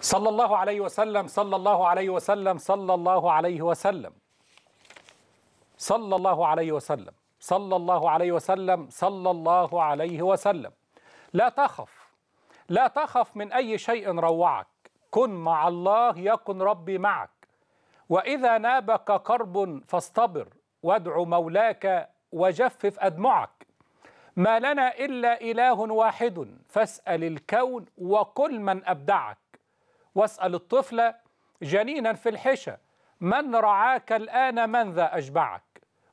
صلى الله عليه وسلم صلى الله عليه وسلم صلى الله عليه وسلم صلى الله عليه وسلم صلى الله عليه وسلم صلى الله عليه وسلم لا تخف لا تخف من أي شيء روعك كن مع الله يكن ربي معك وإذا نابك كرب فاصطبر وادع مولاك وجفف أدمعك ما لنا إلا إله واحد فاسأل الكون وكل من أبدعك واسأل الطفل جنينا في الحشا من رعاك الآن من ذا أشبعك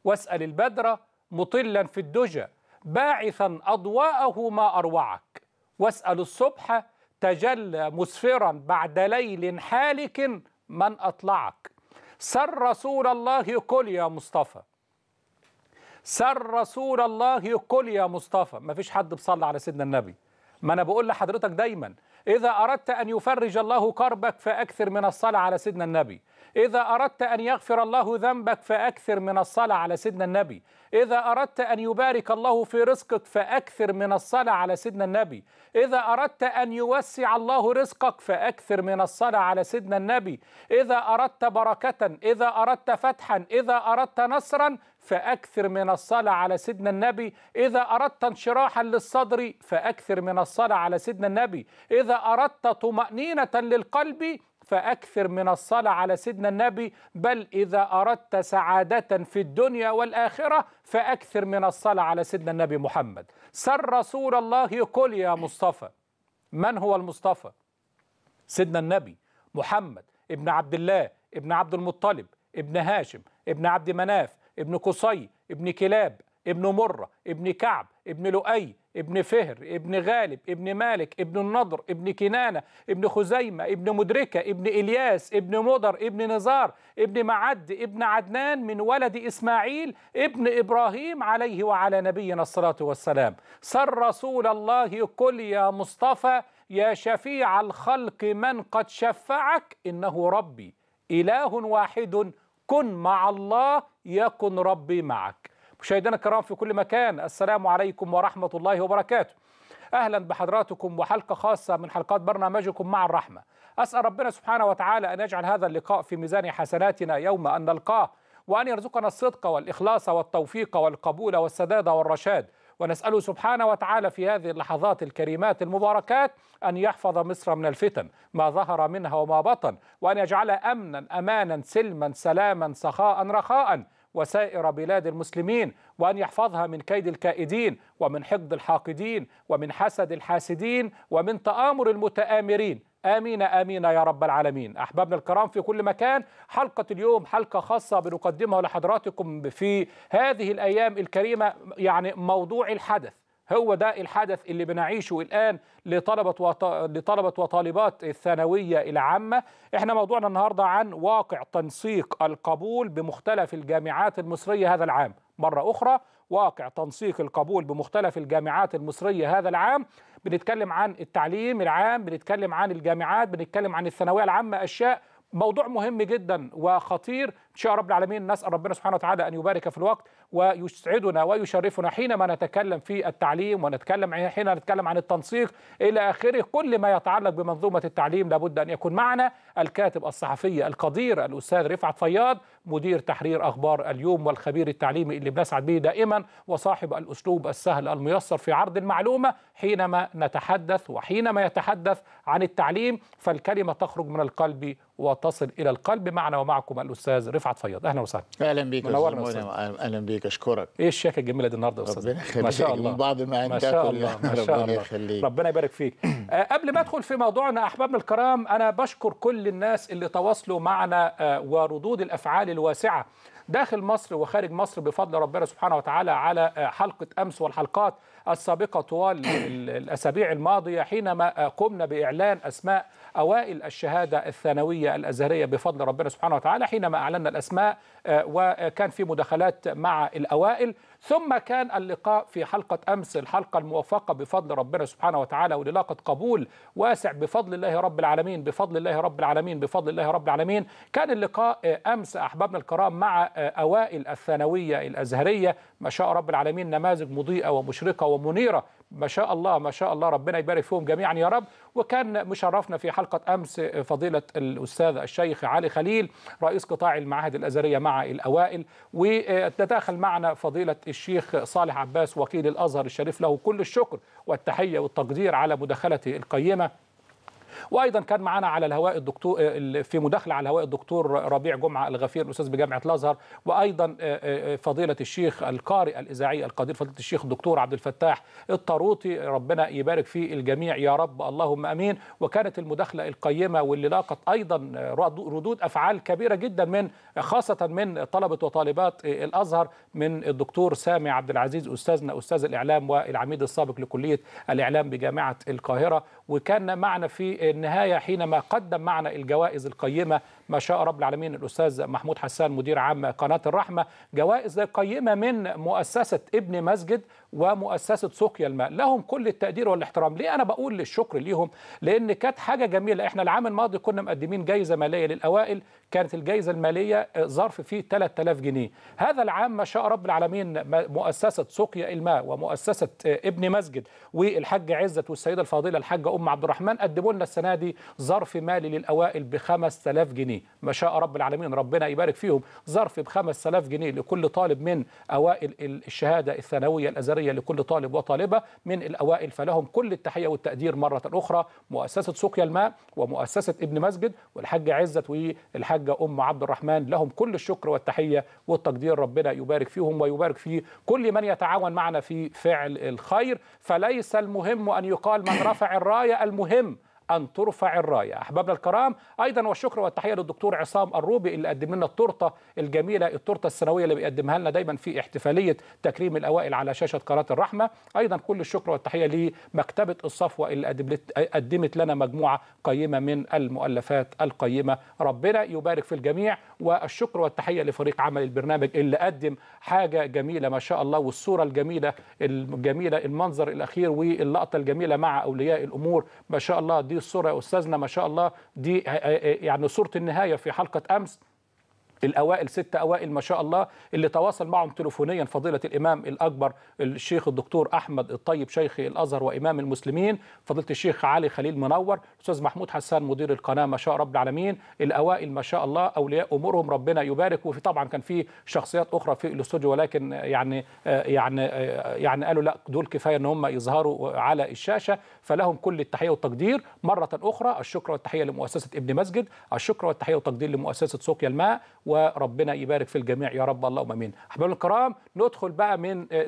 واسأل البدر مطلا في الدجى باعثا أضواءه ما أروعك واسأل الصبح تجلى مسفرا بعد ليل حالك من أطلعك سر رسول الله قل يا مصطفى سر رسول الله قل يا مصطفى ما فيش حد بصلى على سيدنا النبي ما أنا بقول لحضرتك دايما إذا أردت أن يفرج الله كربك فأكثر من الصلاة على سيدنا النبي إذا أردت أن يغفر الله ذنبك فأكثر من الصلاة على سيدنا النبي إذا أردت أن يبارك الله في رزقك فأكثر من الصلاة على سيدنا النبي إذا أردت أن يوسع الله رزقك فأكثر من الصلاة على سيدنا النبي إذا أردت بركة إذا أردت فتحا إذا أردت نصرا فأكثر من الصلاة على سيدنا النبي إذا أردت انشراحا للصدر فأكثر من الصلاة على سيدنا النبي إذا أردت طمأنينة للقلب فأكثر من الصلاة على سيدنا النبي بل إذا أردت سعادة في الدنيا والآخرة فأكثر من الصلاة على سيدنا النبي محمد سر رسول الله قل يا مصطفى من هو المصطفى سيدنا النبي محمد ابن عبد الله ابن عبد المطلب ابن هاشم ابن عبد مناف ابن قصي ابن كلاب ابن مرة ابن كعب ابن لؤي ابن فهر ابن غالب ابن مالك ابن النضر ابن كنانة ابن خزيمة ابن مدركة ابن إلياس ابن مضر ابن نزار ابن معد ابن عدنان من ولد إسماعيل ابن إبراهيم عليه وعلى نبينا الصلاة والسلام سر رسول الله كل يا مصطفى يا شفيع الخلق من قد شفعك إنه ربي إله واحد كن مع الله يكن ربي معك مشاهدينا الكرام في كل مكان السلام عليكم ورحمة الله وبركاته أهلا بحضراتكم وحلقة خاصة من حلقات برنامجكم مع الرحمة أسأل ربنا سبحانه وتعالى أن يجعل هذا اللقاء في ميزان حسناتنا يوم أن نلقاه وأن يرزقنا الصدق والإخلاص والتوفيق والقبول والسداد والرشاد ونسأله سبحانه وتعالى في هذه اللحظات الكريمات المباركات أن يحفظ مصر من الفتن ما ظهر منها وما بطن وأن يجعلها أمنا أمانا سلما سلاما سخاء رخاء وسائر بلاد المسلمين وأن يحفظها من كيد الكائدين ومن حقد الحاقدين ومن حسد الحاسدين ومن تآمر المتآمرين آمين آمين يا رب العالمين أحبابنا الكرام في كل مكان حلقة اليوم حلقة خاصة بنقدمها لحضراتكم في هذه الأيام الكريمة يعني موضوع الحدث هو ده الحدث اللي بنعيشه الآن لطلبة وط... لطلبة وطالبات الثانوية العامة احنا موضوعنا النهاردة عن واقع تنسيق القبول بمختلف الجامعات المصرية هذا العام مرة أخرى واقع تنسيق القبول بمختلف الجامعات المصرية هذا العام بنتكلم عن التعليم العام بنتكلم عن الجامعات بنتكلم عن الثانوية العامة أشياء موضوع مهم جدا وخطير ان شاء رب العالمين نسال ربنا سبحانه وتعالى ان يبارك في الوقت ويسعدنا ويشرفنا حينما نتكلم في التعليم ونتكلم حينما نتكلم عن التنسيق الى اخره كل ما يتعلق بمنظومه التعليم لابد ان يكون معنا الكاتب الصحفي القدير الاستاذ رفعت فياض مدير تحرير اخبار اليوم والخبير التعليمي اللي بنسعد به دائما وصاحب الاسلوب السهل الميسر في عرض المعلومه حينما نتحدث وحينما يتحدث عن التعليم فالكلمه تخرج من القلب وتصل الى القلب معنا ومعكم الاستاذ رفعت فياض اهلا وسهلا اهلا بيك منورنا اهلا بيك اشكرك ايه الشياكه الجميله دي النهارده يا استاذ ربنا يخليك ما شاء الله من بعض ما ان ما شاء الله يعني. ما شاء يخليك ربنا يبارك فيك آه قبل ما ادخل في موضوعنا احبابنا الكرام انا بشكر كل الناس اللي تواصلوا معنا آه وردود الافعال الواسعه داخل مصر وخارج مصر بفضل ربنا سبحانه وتعالى على آه، حلقه امس والحلقات السابقة طوال الأسابيع الماضية حينما قمنا بإعلان أسماء أوائل الشهادة الثانوية الأزهرية بفضل ربنا سبحانه وتعالى حينما أعلنا الأسماء آه، وكان في مداخلات مع الأوائل ثم كان اللقاء في حلقة أمس الحلقة الموفقة بفضل ربنا سبحانه وتعالى وللاقة قبول واسع بفضل الله رب العالمين بفضل الله رب العالمين بفضل الله رب العالمين كان اللقاء آه، أمس أحبابنا الكرام مع آه، أوائل الثانوية الأزهرية ما شاء رب العالمين نماذج مضيئه ومشرقه ومنيره ما شاء الله ما شاء الله ربنا يبارك فيهم جميعا يا رب وكان مشرفنا في حلقه امس فضيله الاستاذ الشيخ علي خليل رئيس قطاع المعاهد الازهريه مع الاوائل وتداخل معنا فضيله الشيخ صالح عباس وكيل الازهر الشريف له كل الشكر والتحيه والتقدير على مداخلته القيمه وايضا كان معنا على الهواء الدكتور آه، في مداخله على الهواء الدكتور ربيع جمعه الغفير الاستاذ بجامعه الازهر وايضا آه، آه، فضيله الشيخ القارئ الاذاعي القدير فضيله الشيخ الدكتور عبد الفتاح الطاروطي ربنا يبارك في الجميع يا رب اللهم امين وكانت المداخله القيمه واللي لاقت ايضا ردود افعال كبيره جدا من خاصه من طلبه وطالبات الازهر من الدكتور سامي عبد العزيز استاذنا استاذ الاعلام والعميد السابق لكليه الاعلام بجامعه القاهره وكان معنا في النهاية حينما قدم معنا الجوائز القيمة ما شاء رب العالمين الاستاذ محمود حسان مدير عام قناه الرحمه جوائز قيمه من مؤسسه ابن مسجد ومؤسسه سقيا الماء لهم كل التقدير والاحترام ليه انا بقول الشكر ليهم لان كانت حاجه جميله احنا العام الماضي كنا مقدمين جائزه ماليه للاوائل كانت الجائزه الماليه ظرف فيه 3000 جنيه هذا العام ما شاء رب العالمين مؤسسه سقيا الماء ومؤسسه آه، ابن مسجد والحاج عزت والسيده الفاضله الحاجه ام عبد الرحمن قدموا لنا السنه دي ظرف مالي للاوائل ب 5000 جنيه جنيه ما شاء رب العالمين ربنا يبارك فيهم ظرف ب 5000 جنيه لكل طالب من اوائل الشهاده الثانويه الازهريه لكل طالب وطالبه من الاوائل فلهم كل التحيه والتقدير مره اخرى مؤسسه سقيا الماء ومؤسسه ابن مسجد والحاجه عزت والحاجه ام عبد الرحمن لهم كل الشكر والتحيه والتقدير ربنا يبارك فيهم ويبارك في كل من يتعاون معنا في فعل الخير فليس المهم ان يقال من رفع الرايه المهم أن ترفع الراية أحبابنا الكرام أيضا والشكر والتحية للدكتور عصام الروبي اللي قدم لنا التورتة الجميلة التورتة السنوية اللي بيقدمها لنا دايما في احتفالية تكريم الأوائل على شاشة قناة الرحمة أيضا كل الشكر والتحية لمكتبة الصفوة اللي قدمت لنا مجموعة قيمة من المؤلفات القيمة ربنا يبارك في الجميع والشكر والتحية لفريق عمل البرنامج اللي قدم حاجة جميلة ما شاء الله والصورة الجميلة الجميلة المنظر الأخير واللقطة الجميلة مع أولياء الأمور ما شاء الله دي هذه الصوره يا استاذنا ما شاء الله دي يعني صوره النهايه في حلقه امس الاوائل ست اوائل ما شاء الله اللي تواصل معهم تليفونيا فضيله الامام الاكبر الشيخ الدكتور احمد الطيب شيخ الازهر وامام المسلمين فضيله الشيخ علي خليل منور الاستاذ محمود حسان مدير القناه ما شاء رب العالمين الاوائل ما شاء الله اولياء امورهم ربنا يبارك وفي طبعا كان في شخصيات اخرى في الاستوديو ولكن يعني يعني يعني قالوا لا دول كفايه ان هم يظهروا على الشاشه فلهم كل التحيه والتقدير مره اخرى الشكر والتحيه لمؤسسه ابن مسجد الشكر والتحيه والتقدير لمؤسسه سوقيا الماء وربنا يبارك في الجميع يا رب اللهم امين احبابنا الكرام ندخل بقى من آه،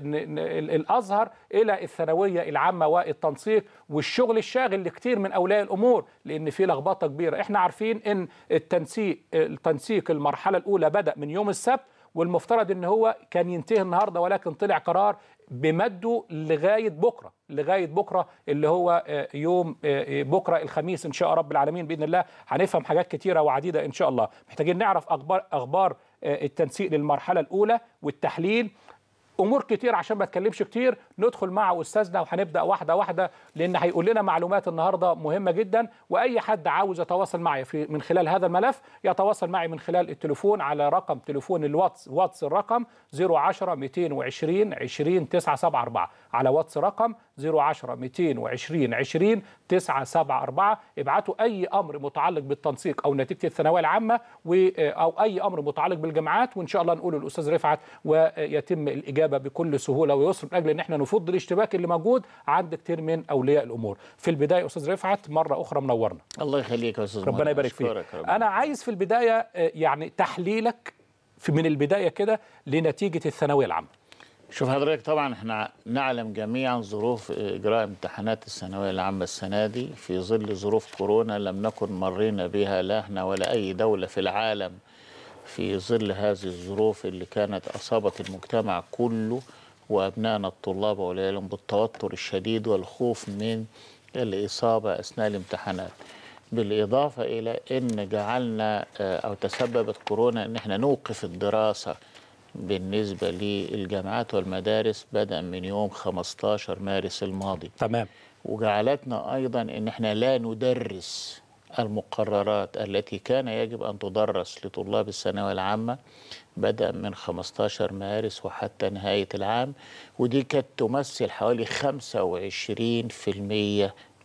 الازهر الى الثانويه العامه والتنسيق والشغل الشاغل لكثير من اولياء الامور لان في لخبطه كبيره احنا عارفين ان التنسيق التنسيق المرحله الاولى بدا من يوم السبت والمفترض ان هو كان ينتهي النهارده ولكن طلع قرار بمده لغايه بكره لغايه بكره اللي هو آه، يوم آه، آه، بكره الخميس ان شاء رب العالمين باذن الله هنفهم حاجات كتيره وعديده ان شاء الله محتاجين نعرف اخبار اخبار التنسيق للمرحله الاولى والتحليل امور كتير عشان ما اتكلمش كتير ندخل مع استاذنا وهنبدا واحده واحده لان هيقول لنا معلومات النهارده مهمه جدا واي حد عاوز يتواصل معي في من خلال هذا الملف يتواصل معي من خلال التليفون على رقم تليفون الواتس واتس الرقم 010 220 20 974 على واتس رقم 010 220 20 974 ابعتوا أي أمر متعلق بالتنسيق أو نتيجة الثانوية العامة أو أي أمر متعلق بالجامعات وإن شاء الله نقول للأستاذ رفعت ويتم الإجابة بكل سهولة ويسر من أجل أن احنا نفض الاشتباك اللي موجود عند كتير من أولياء الأمور في البداية أستاذ رفعت مرة أخرى منورنا الله يخليك يا أستاذ ربنا يبارك فيك أنا عايز في البداية آه، يعني تحليلك في من البداية كده لنتيجة الثانوية العامة شوف حضرتك طبعا احنا نعلم جميعا ظروف اجراء امتحانات الثانويه العامه السنه دي في ظل ظروف كورونا لم نكن مرينا بها لا احنا ولا اي دوله في العالم في ظل هذه الظروف اللي كانت اصابت المجتمع كله وابنائنا الطلاب واولياء بالتوتر الشديد والخوف من الاصابه اثناء الامتحانات. بالاضافه الى ان جعلنا آه، او تسببت كورونا ان احنا نوقف الدراسه بالنسبة للجامعات والمدارس بدءا من يوم 15 مارس الماضي تمام وجعلتنا أيضا أن احنا لا ندرس المقررات التي كان يجب أن تدرس لطلاب الثانوية العامة بدءا من 15 مارس وحتى نهاية العام ودي كانت تمثل حوالي 25%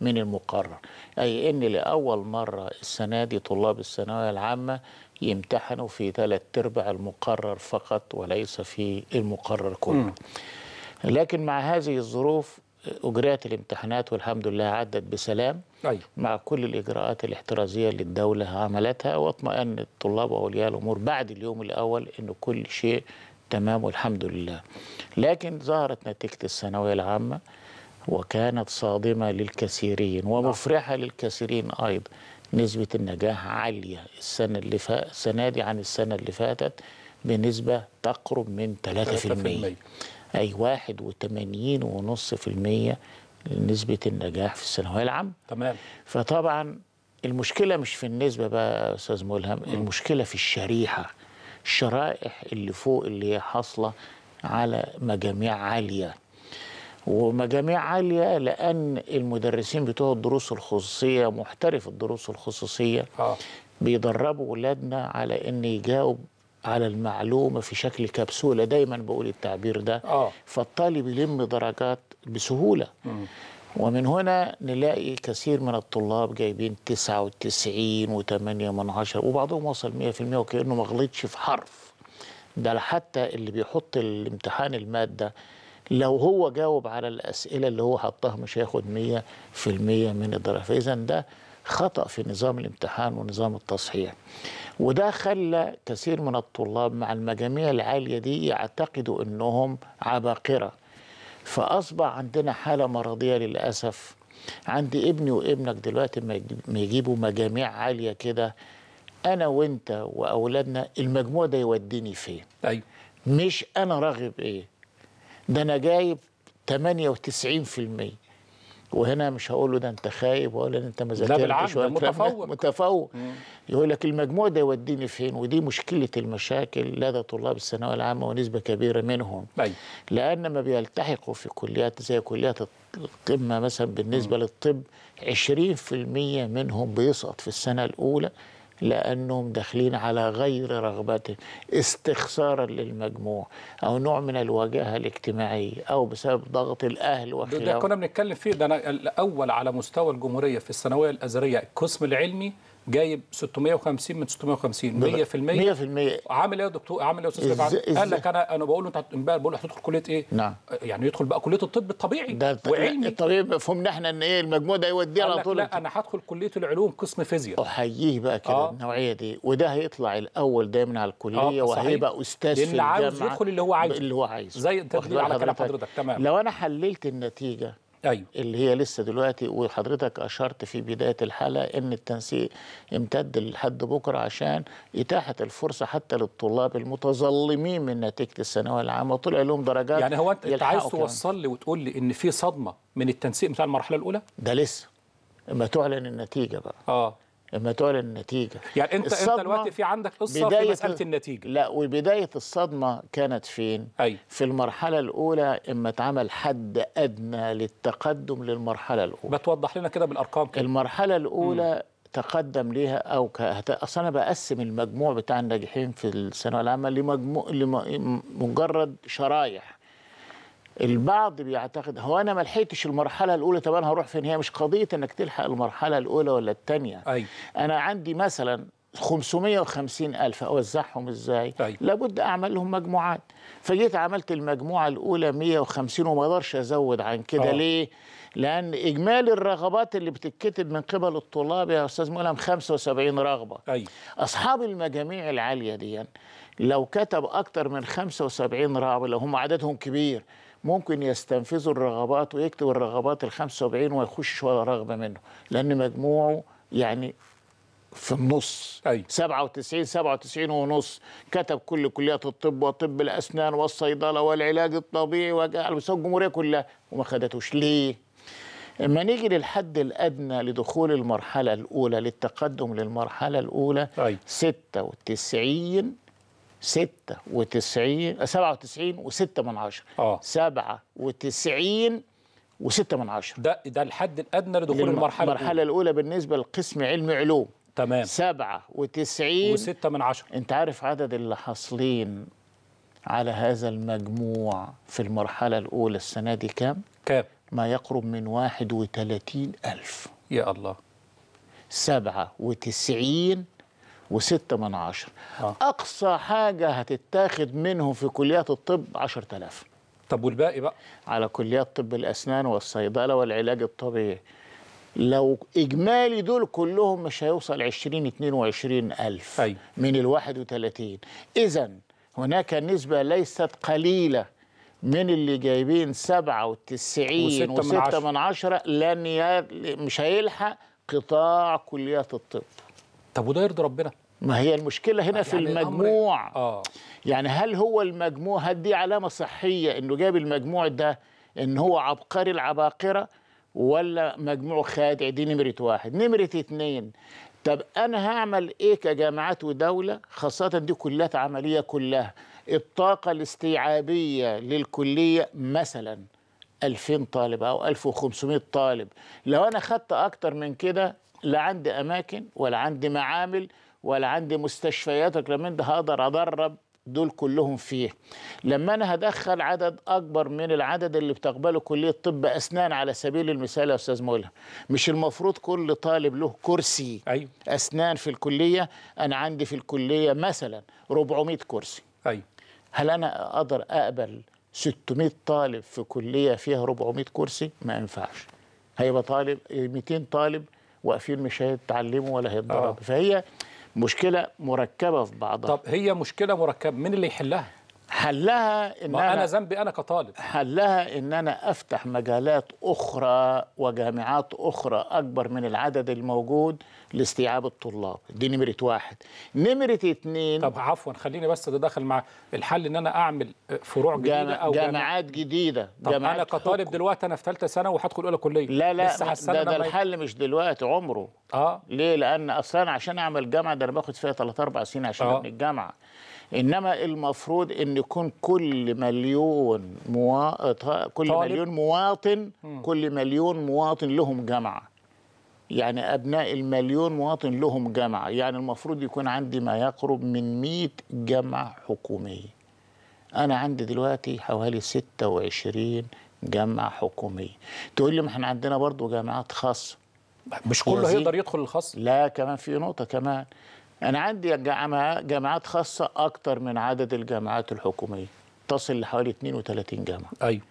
من المقرر أي أن لأول مرة السنة دي طلاب الثانوية العامة يمتحنوا في ثلاث أرباع المقرر فقط وليس في المقرر كله لكن مع هذه الظروف أجريت الامتحانات والحمد لله عدت بسلام أي. مع كل الإجراءات الاحترازية اللي الدولة عملتها واطمأن الطلاب وأولياء الأمور بعد اليوم الأول أن كل شيء تمام والحمد لله لكن ظهرت نتيجة الثانوية العامة وكانت صادمة للكثيرين ومفرحة للكثيرين أيضا نسبة النجاح عالية السنة اللي فا... السنة دي عن السنة اللي فاتت بنسبة تقرب من 3%, 3%. أي المية نسبة النجاح في الثانوية العامة تمام فطبعا المشكلة مش في النسبة بقى أستاذ ملهم المشكلة في الشريحة الشرائح اللي فوق اللي هي حاصلة على مجاميع عالية ومجاميع عالية لأن المدرسين بتوع الدروس الخصوصية محترف الدروس الخصوصية آه. بيدربوا أولادنا على أن يجاوب على المعلومة في شكل كبسولة دايما بقول التعبير ده آه. فالطالب يلم درجات بسهولة ومن هنا نلاقي كثير من الطلاب جايبين 99 و8 من 10 وبعضهم وصل 100% وكأنه ما غلطش في حرف ده حتى اللي بيحط الامتحان المادة لو هو جاوب على الأسئلة اللي هو حطها مش هياخد 100% من الدرجة فإذا ده خطأ في نظام الامتحان ونظام التصحيح وده خلى كثير من الطلاب مع المجاميع العالية دي يعتقدوا أنهم عباقرة فأصبح عندنا حالة مرضية للأسف عندي ابني وابنك دلوقتي ما يجيبوا مجاميع عالية كده أنا وأنت وأولادنا المجموع ده يوديني فين أيوة. مش أنا راغب إيه ده انا جايب 98% وهنا مش هقول له ده انت خايب ولا انت ما ذاكرتش ولا متفوق متفوق يقول لك المجموع ده يوديني فين ودي مشكله المشاكل لدى طلاب الثانويه العامه ونسبه كبيره منهم أي. لان ما بيلتحقوا في كليات زي كليات القمه مثلا بالنسبه للطب 20% منهم بيسقط في السنه الاولى لأنهم داخلين على غير رغبتهم استخسارا للمجموع أو نوع من الواجهة الاجتماعية أو بسبب ضغط الأهل وخلافه ده كنا بنتكلم فيه ده أنا الأول على مستوى الجمهورية في الثانوية الأزرية القسم العلمي جايب 650 من 650 100% 100% عامل ايه يا دكتور عامل ايه يا استاذ رفعت قال لك انا انا بقول له انت امبارح بقول له هتدخل كليه ايه نعم يعني يدخل بقى كليه الطب الطبيعي ده وعلمي الطبيعي فهمنا احنا ان ايه المجموع ده يوديه على طول لا انا هدخل كليه العلوم قسم فيزياء احييه بقى كده آه. النوعيه دي وده هيطلع الاول دايما على الكليه آه وهيبقى استاذ في الجامعه اللي عاوز يدخل اللي هو عايزه اللي هو عايزه زي انت على كلام حضرتك تمام لو انا حللت النتيجه أيوة. اللي هي لسه دلوقتي وحضرتك اشرت في بدايه الحلقه ان التنسيق امتد لحد بكره عشان اتاحه الفرصه حتى للطلاب المتظلمين من نتيجه الثانويه العامه وطلع لهم درجات يعني هو انت عايز توصل لي وتقول لي ان في صدمه من التنسيق بتاع المرحله الاولى ده لسه ما تعلن النتيجه بقى اه لما تعلن النتيجه يعني انت انت دلوقتي في عندك قصه في مساله النتيجه لا وبدايه الصدمه كانت فين أي. في المرحله الاولى اما اتعمل حد ادنى للتقدم للمرحله الاولى ما توضح لنا كده بالارقام كده. المرحله الاولى م. تقدم ليها او ك... اصل انا بقسم المجموع بتاع الناجحين في الثانويه العامه لمجموع لمجرد شرايح البعض بيعتقد هو انا ما لحقتش المرحله الاولى طب انا هروح فين هي مش قضيه انك تلحق المرحله الاولى ولا الثانيه أيوة. انا عندي مثلا 550 ألف أوزعهم إزاي؟ طيب. لابد أعمل لهم مجموعات فجيت عملت المجموعة الأولى 150 وما أقدرش أزود عن كده آه. ليه؟ لأن إجمالي الرغبات اللي بتتكتب من قبل الطلاب يا أستاذ ملهم 75 رغبة أي. أصحاب المجاميع العالية دي لو كتب أكتر من 75 رغبة لو هم عددهم كبير ممكن يستنفذوا الرغبات ويكتب الرغبات ال 75 ويخش ولا رغبه منه لان مجموعه يعني في النص أي. 97 97 ونص كتب كل كليات الطب وطب الاسنان والصيدله والعلاج الطبيعي وعلى مستوى الجمهوريه كلها وما خدتوش ليه؟ لما نيجي للحد الادنى لدخول المرحله الاولى للتقدم للمرحله الاولى أي. 96 ستة وتسعين سبعة وتسعين وستة من عشرة آه. سبعة وتسعين وستة من عشرة ده ده الحد الأدنى لدخول المرحلة المرحلة الأولى. الأولى بالنسبة لقسم علم علوم تمام سبعة وتسعين وستة من عشرة أنت عارف عدد اللي حاصلين على هذا المجموع في المرحلة الأولى السنة دي كام؟ كام؟ ما يقرب من واحد وتلاتين ألف يا الله سبعة وتسعين وستة من عشر آه. أقصى حاجة هتتاخد منهم في كليات الطب عشر تلاف طب والباقي بقى؟ على كليات طب الأسنان والصيدلة والعلاج الطبيعي لو إجمالي دول كلهم مش هيوصل 20 وعشرين ألف أي. من ال 31 إذا هناك نسبة ليست قليلة من اللي جايبين 97 وستة, وستة من عشرة, من عشرة لن ي... مش هيلحق قطاع كليات الطب طب وده يرضي ربنا ما هي المشكلة هنا يعني في المجموع آه. يعني هل هو المجموع هل دي علامة صحية انه جاب المجموع ده ان هو عبقري العباقرة ولا مجموع خادع دي نمرة واحد نمرة اتنين طب انا هعمل ايه كجامعات ودولة خاصة دي كلها عملية كلها الطاقة الاستيعابية للكلية مثلا 2000 طالب او 1500 طالب لو انا خدت اكتر من كده لا عندي اماكن ولا عندي معامل ولا عندي مستشفيات ولا من ده هقدر ادرب دول كلهم فيه لما انا هدخل عدد اكبر من العدد اللي بتقبله كليه طب اسنان على سبيل المثال يا استاذ مولى مش المفروض كل طالب له كرسي أيوة. اسنان في الكليه انا عندي في الكليه مثلا 400 كرسي أيوة. هل انا اقدر اقبل 600 طالب في كليه فيها 400 كرسي ما ينفعش هيبقى طالب 200 طالب واقفين مش هيتعلموا ولا آه. فهي مشكله مركبه في بعضها طب هي مشكله مركبه من اللي يحلها هل لها ان انا, أنا ذنبي انا كطالب هل لها ان انا افتح مجالات اخرى وجامعات اخرى اكبر من العدد الموجود لاستيعاب الطلاب دي نمره واحد نمره اتنين طب عفوا خليني بس اتدخل مع الحل ان انا اعمل آه، فروع جديده جامع او جامعات جديده طب جامعات انا كطالب دلوقتي انا في ثالثه سنه وهدخل اولى كليه لا لا لسه ده, ده الحل مش دلوقتي عمره اه ليه لان اصلا عشان اعمل جامعه ده انا باخد فيها ثلاث أربع سنين عشان آه. ابني آه. الجامعه انما المفروض ان يكون كل مليون موا... كل طالب. مليون مواطن كل مليون مواطن لهم جامعه يعني ابناء المليون مواطن لهم جامعه يعني المفروض يكون عندي ما يقرب من 100 جامعه حكوميه انا عندي دلوقتي حوالي 26 جامعه حكوميه تقول لي ما احنا عندنا برضو جامعات خاصه مش كله هيقدر يدخل الخاص لا كمان في نقطه كمان أنا عندي جامعات خاصة أكتر من عدد الجامعات الحكومية تصل لحوالي 32 جامعة أيوة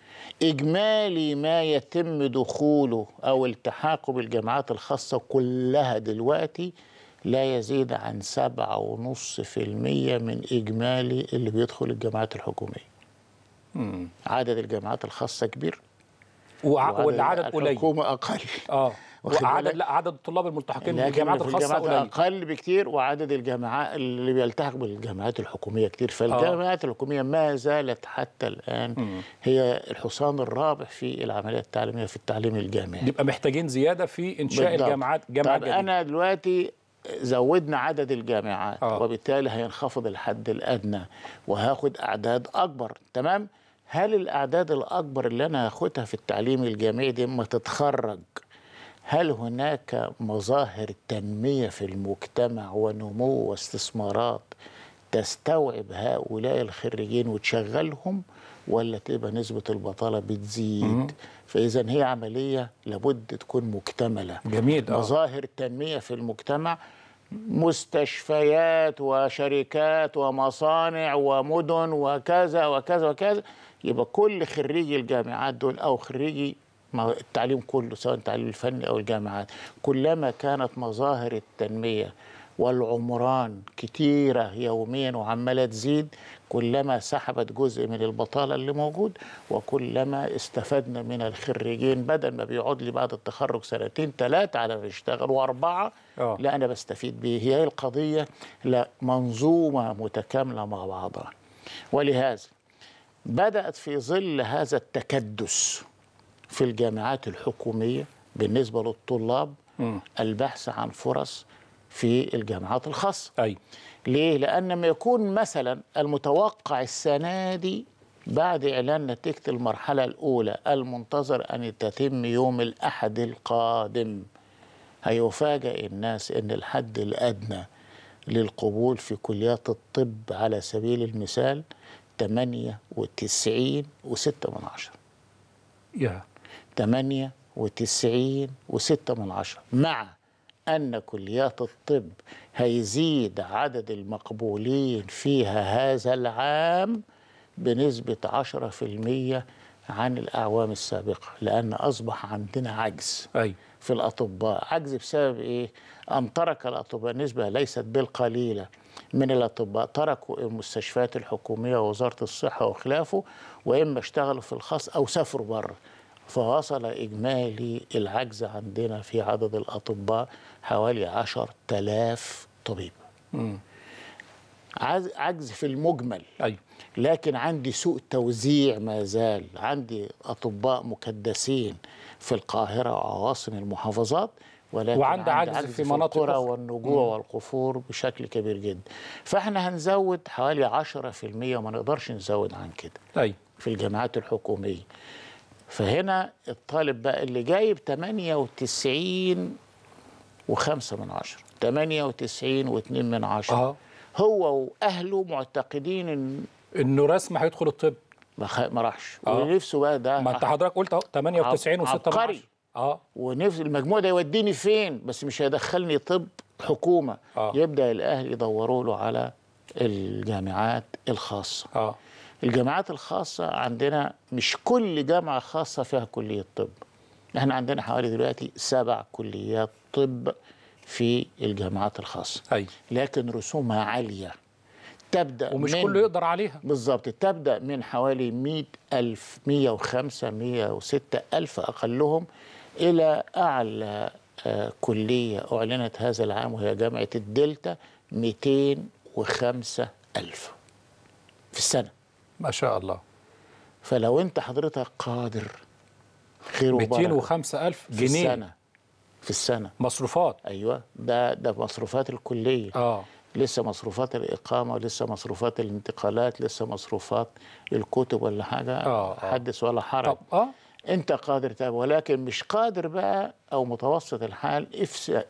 إجمالي ما يتم دخوله أو التحاقه بالجامعات الخاصة كلها دلوقتي لا يزيد عن 7.5% من إجمالي اللي بيدخل الجامعات الحكومية مم. عدد الجامعات الخاصة كبير وع والعدد قليل الحكومة أقل آه. وعدد لا عدد الطلاب الملتحقين بالجامعات الخاصه قليل اقل بكتير وعدد الجامعات اللي بيلتحق بالجامعات الحكوميه كتير فالجامعات آه. الحكوميه ما زالت حتى الان م. هي الحصان الرابح في العمليه التعليميه في التعليم الجامعي يبقى محتاجين زياده في انشاء بالضبط. الجامعات جامعات طب انا دلوقتي زودنا عدد الجامعات آه. وبالتالي هينخفض الحد الادنى وهاخد اعداد اكبر تمام هل الاعداد الاكبر اللي انا هاخدها في التعليم الجامعي دي اما تتخرج هل هناك مظاهر تنميه في المجتمع ونمو واستثمارات تستوعب هؤلاء الخريجين وتشغلهم ولا تبقى نسبة البطالة بتزيد فإذا هي عملية لابد تكون مكتملة جميل آه. مظاهر تنمية في المجتمع مستشفيات وشركات ومصانع ومدن وكذا وكذا وكذا يبقى كل خريجي الجامعات دول أو خريجي ما التعليم كله سواء التعليم الفني أو الجامعات كلما كانت مظاهر التنمية والعمران كتيرة يوميا وعمالة تزيد كلما سحبت جزء من البطالة اللي موجود وكلما استفدنا من الخريجين بدل ما بيقعد لي بعد التخرج سنتين ثلاثة على ما يشتغل وأربعة أوه. لا أنا بستفيد بيه هي القضية لا منظومة متكاملة مع بعضها ولهذا بدأت في ظل هذا التكدس في الجامعات الحكومية بالنسبة للطلاب م. البحث عن فرص في الجامعات الخاصة أي. ليه؟ لأن ما يكون مثلا المتوقع السنة دي بعد إعلان نتيجة المرحلة الأولى المنتظر أن تتم يوم الأحد القادم هيفاجئ الناس أن الحد الأدنى للقبول في كليات الطب على سبيل المثال 98.6 يا من عشرة. yeah. ثمانية وتسعين وستة من عشرة مع أن كليات الطب هيزيد عدد المقبولين فيها هذا العام بنسبة 10% عن الأعوام السابقة لأن أصبح عندنا عجز أي. في الأطباء عجز بسبب إيه؟ أن ترك الأطباء نسبة ليست بالقليلة من الأطباء تركوا المستشفيات الحكومية ووزارة الصحة وخلافه وإما اشتغلوا في الخاص أو سافروا بره فوصل إجمالي العجز عندنا في عدد الأطباء حوالي 10000 طبيب مم. عجز في المجمل أيوة. لكن عندي سوء توزيع ما زال عندي أطباء مكدسين في القاهرة وعواصم المحافظات ولكن وعند عجز, عجز في, في مناطق القرى والنجوع مم. والقفور بشكل كبير جدا فاحنا هنزود حوالي 10% وما نقدرش نزود عن كده أيوة. في الجامعات الحكومية فهنا الطالب بقى اللي جايب 98 و5 من 10 98 و2 من 10 آه. هو واهله معتقدين ان انه رسم هيدخل الطب ما, خ... ما راحش آه. ونفسه بقى ده ما انت حضرتك قلت اهو 98 و6 عبقري اه ونفس المجموع ده يوديني فين بس مش هيدخلني طب حكومه آه. يبدا الاهل يدوروا له على الجامعات الخاصه آه. الجامعات الخاصة عندنا مش كل جامعة خاصة فيها كلية طب احنا عندنا حوالي دلوقتي سبع كليات طب في الجامعات الخاصة أي. لكن رسومها عالية تبدأ ومش من كله يقدر عليها بالظبط تبدأ من حوالي مئة ألف 105 وستة ألف أقلهم إلى أعلى آه، كلية أعلنت هذا العام وهي جامعة الدلتا 205 ألف في السنة ما شاء الله فلو انت حضرتك قادر خير وبركه 205 الف جنيه في السنه في السنه مصروفات ايوه ده ده مصروفات الكليه اه لسه مصروفات الإقامة لسه مصروفات الانتقالات لسه مصروفات الكتب ولا حاجة آه آه. حدث ولا حرج طب آه أنت قادر تعمل ولكن مش قادر بقى أو متوسط الحال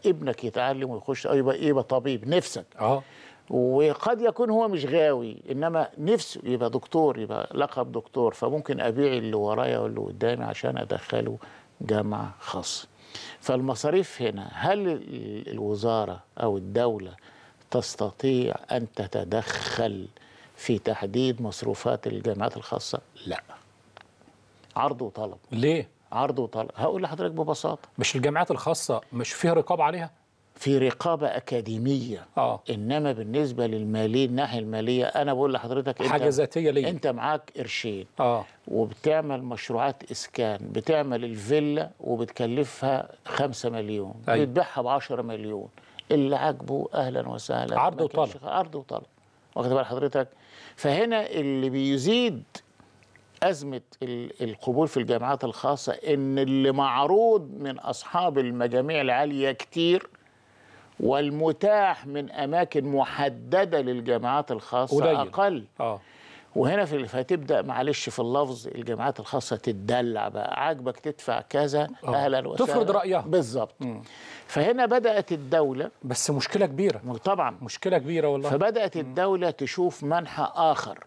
ابنك يتعلم ويخش أو أيوة، يبقى إيه طبيب نفسك آه وقد يكون هو مش غاوي انما نفسه يبقى دكتور يبقى لقب دكتور فممكن ابيع اللي ورايا واللي قدامي عشان ادخله جامعه خاصه فالمصاريف هنا هل الوزاره او الدوله تستطيع ان تتدخل في تحديد مصروفات الجامعات الخاصه لا عرض وطلب ليه عرض وطلب هقول لحضرتك ببساطه مش الجامعات الخاصه مش فيها رقابه عليها في رقابه اكاديميه آه. انما بالنسبه للماليه الناحيه الماليه انا بقول لحضرتك انت حاجه ذاتيه ليا انت معاك قرشين اه وبتعمل مشروعات اسكان بتعمل الفيلا وبتكلفها 5 مليون أيوة. بتبيعها ب 10 مليون اللي عاجبه اهلا وسهلا عرض وطلب عرض وطلب واخد بال حضرتك فهنا اللي بيزيد أزمة القبول في الجامعات الخاصة إن اللي معروض من أصحاب المجاميع العالية كتير والمتاح من اماكن محدده للجامعات الخاصه قليل. اقل آه. وهنا في فتبدا معلش في اللفظ الجامعات الخاصه تتدلع بقى عاجبك تدفع كذا آه. اهلا وسهلا تفرض رايها بالظبط فهنا بدات الدوله بس مشكله كبيره طبعا مشكله كبيره والله فبدات الدوله تشوف منحى اخر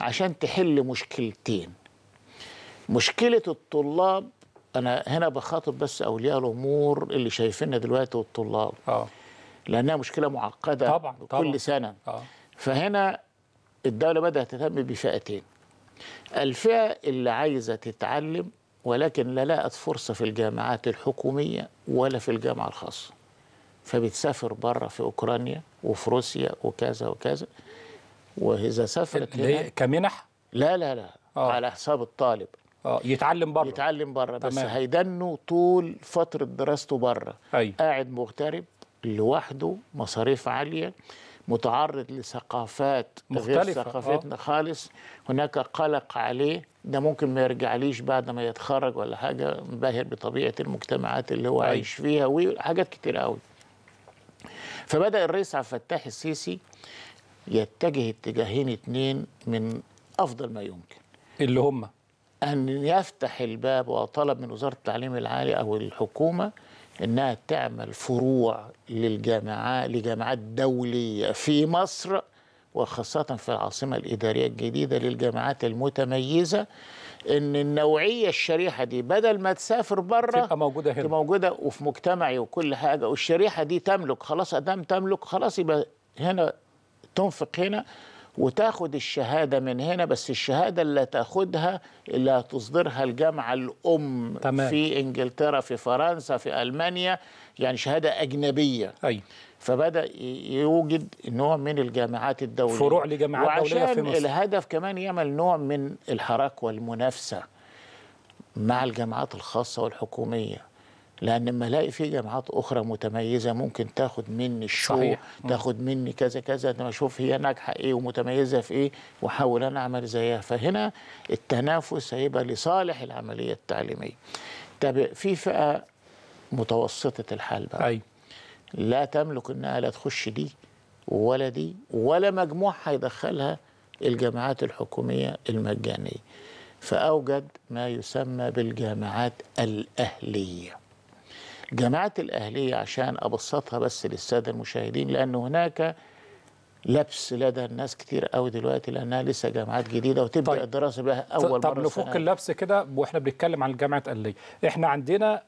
عشان تحل مشكلتين مشكله الطلاب انا هنا بخاطب بس اولياء الامور اللي شايفيننا دلوقتي والطلاب اه لانها مشكله معقده طبعا كل سنه آه. فهنا الدوله بدات تهتم بفئتين الفئه اللي عايزه تتعلم ولكن لا لقت فرصه في الجامعات الحكوميه ولا في الجامعه الخاصه فبتسافر بره في اوكرانيا وفي روسيا وكذا وكذا واذا سافرت هنا كمنح لا لا لا آه. على حساب الطالب اه يتعلم بره يتعلم بره بس هيدنه طول فتره دراسته بره أيوة. قاعد مغترب لوحده مصاريف عاليه متعرض لثقافات مختلفة. غير ثقافتنا آه. خالص هناك قلق عليه ده ممكن ما يرجعليش بعد ما يتخرج ولا حاجه منبهر بطبيعه المجتمعات اللي هو أي. عايش فيها وحاجات كتير قوي فبدا الرئيس عبد الفتاح السيسي يتجه اتجاهين اتنين من افضل ما يمكن اللي هم أن يفتح الباب وطلب من وزارة التعليم العالي أو الحكومة أنها تعمل فروع للجامعات لجامعات دولية في مصر وخاصة في العاصمة الإدارية الجديدة للجامعات المتميزة ان النوعيه الشريحه دي بدل ما تسافر بره تبقى موجوده هنا تبقى موجوده وفي مجتمعي وكل حاجه والشريحه دي تملك خلاص ادام تملك خلاص يبقى هنا تنفق هنا وتاخد الشهاده من هنا بس الشهاده اللي تاخدها اللي هتصدرها الجامعه الام تمام. في انجلترا في فرنسا في المانيا يعني شهاده اجنبيه أي. فبدا يوجد نوع من الجامعات الدوليه فروع لجامعات دوليه في مصر الهدف كمان يعمل نوع من الحراك والمنافسه مع الجامعات الخاصه والحكوميه لان لما الاقي في جامعات اخرى متميزه ممكن تاخد مني الشو صحيح. تاخد مني كذا كذا انا اشوف هي ناجحه ايه ومتميزه في ايه واحاول انا اعمل زيها فهنا التنافس هيبقى لصالح العمليه التعليميه طب في فئه متوسطه الحال بقى أي. لا تملك انها لا تخش دي ولا دي ولا مجموع هيدخلها الجامعات الحكوميه المجانيه فاوجد ما يسمى بالجامعات الاهليه جماعة الأهلية عشان أبسطها بس للسادة المشاهدين لأن هناك لبس لدى الناس كتير قوي دلوقتي لانها لسه جامعات جديده وتبدا طيب. الدراسه بها اول طب مره طب نفك اللبس كده واحنا بنتكلم عن جامعه الاهليه احنا عندنا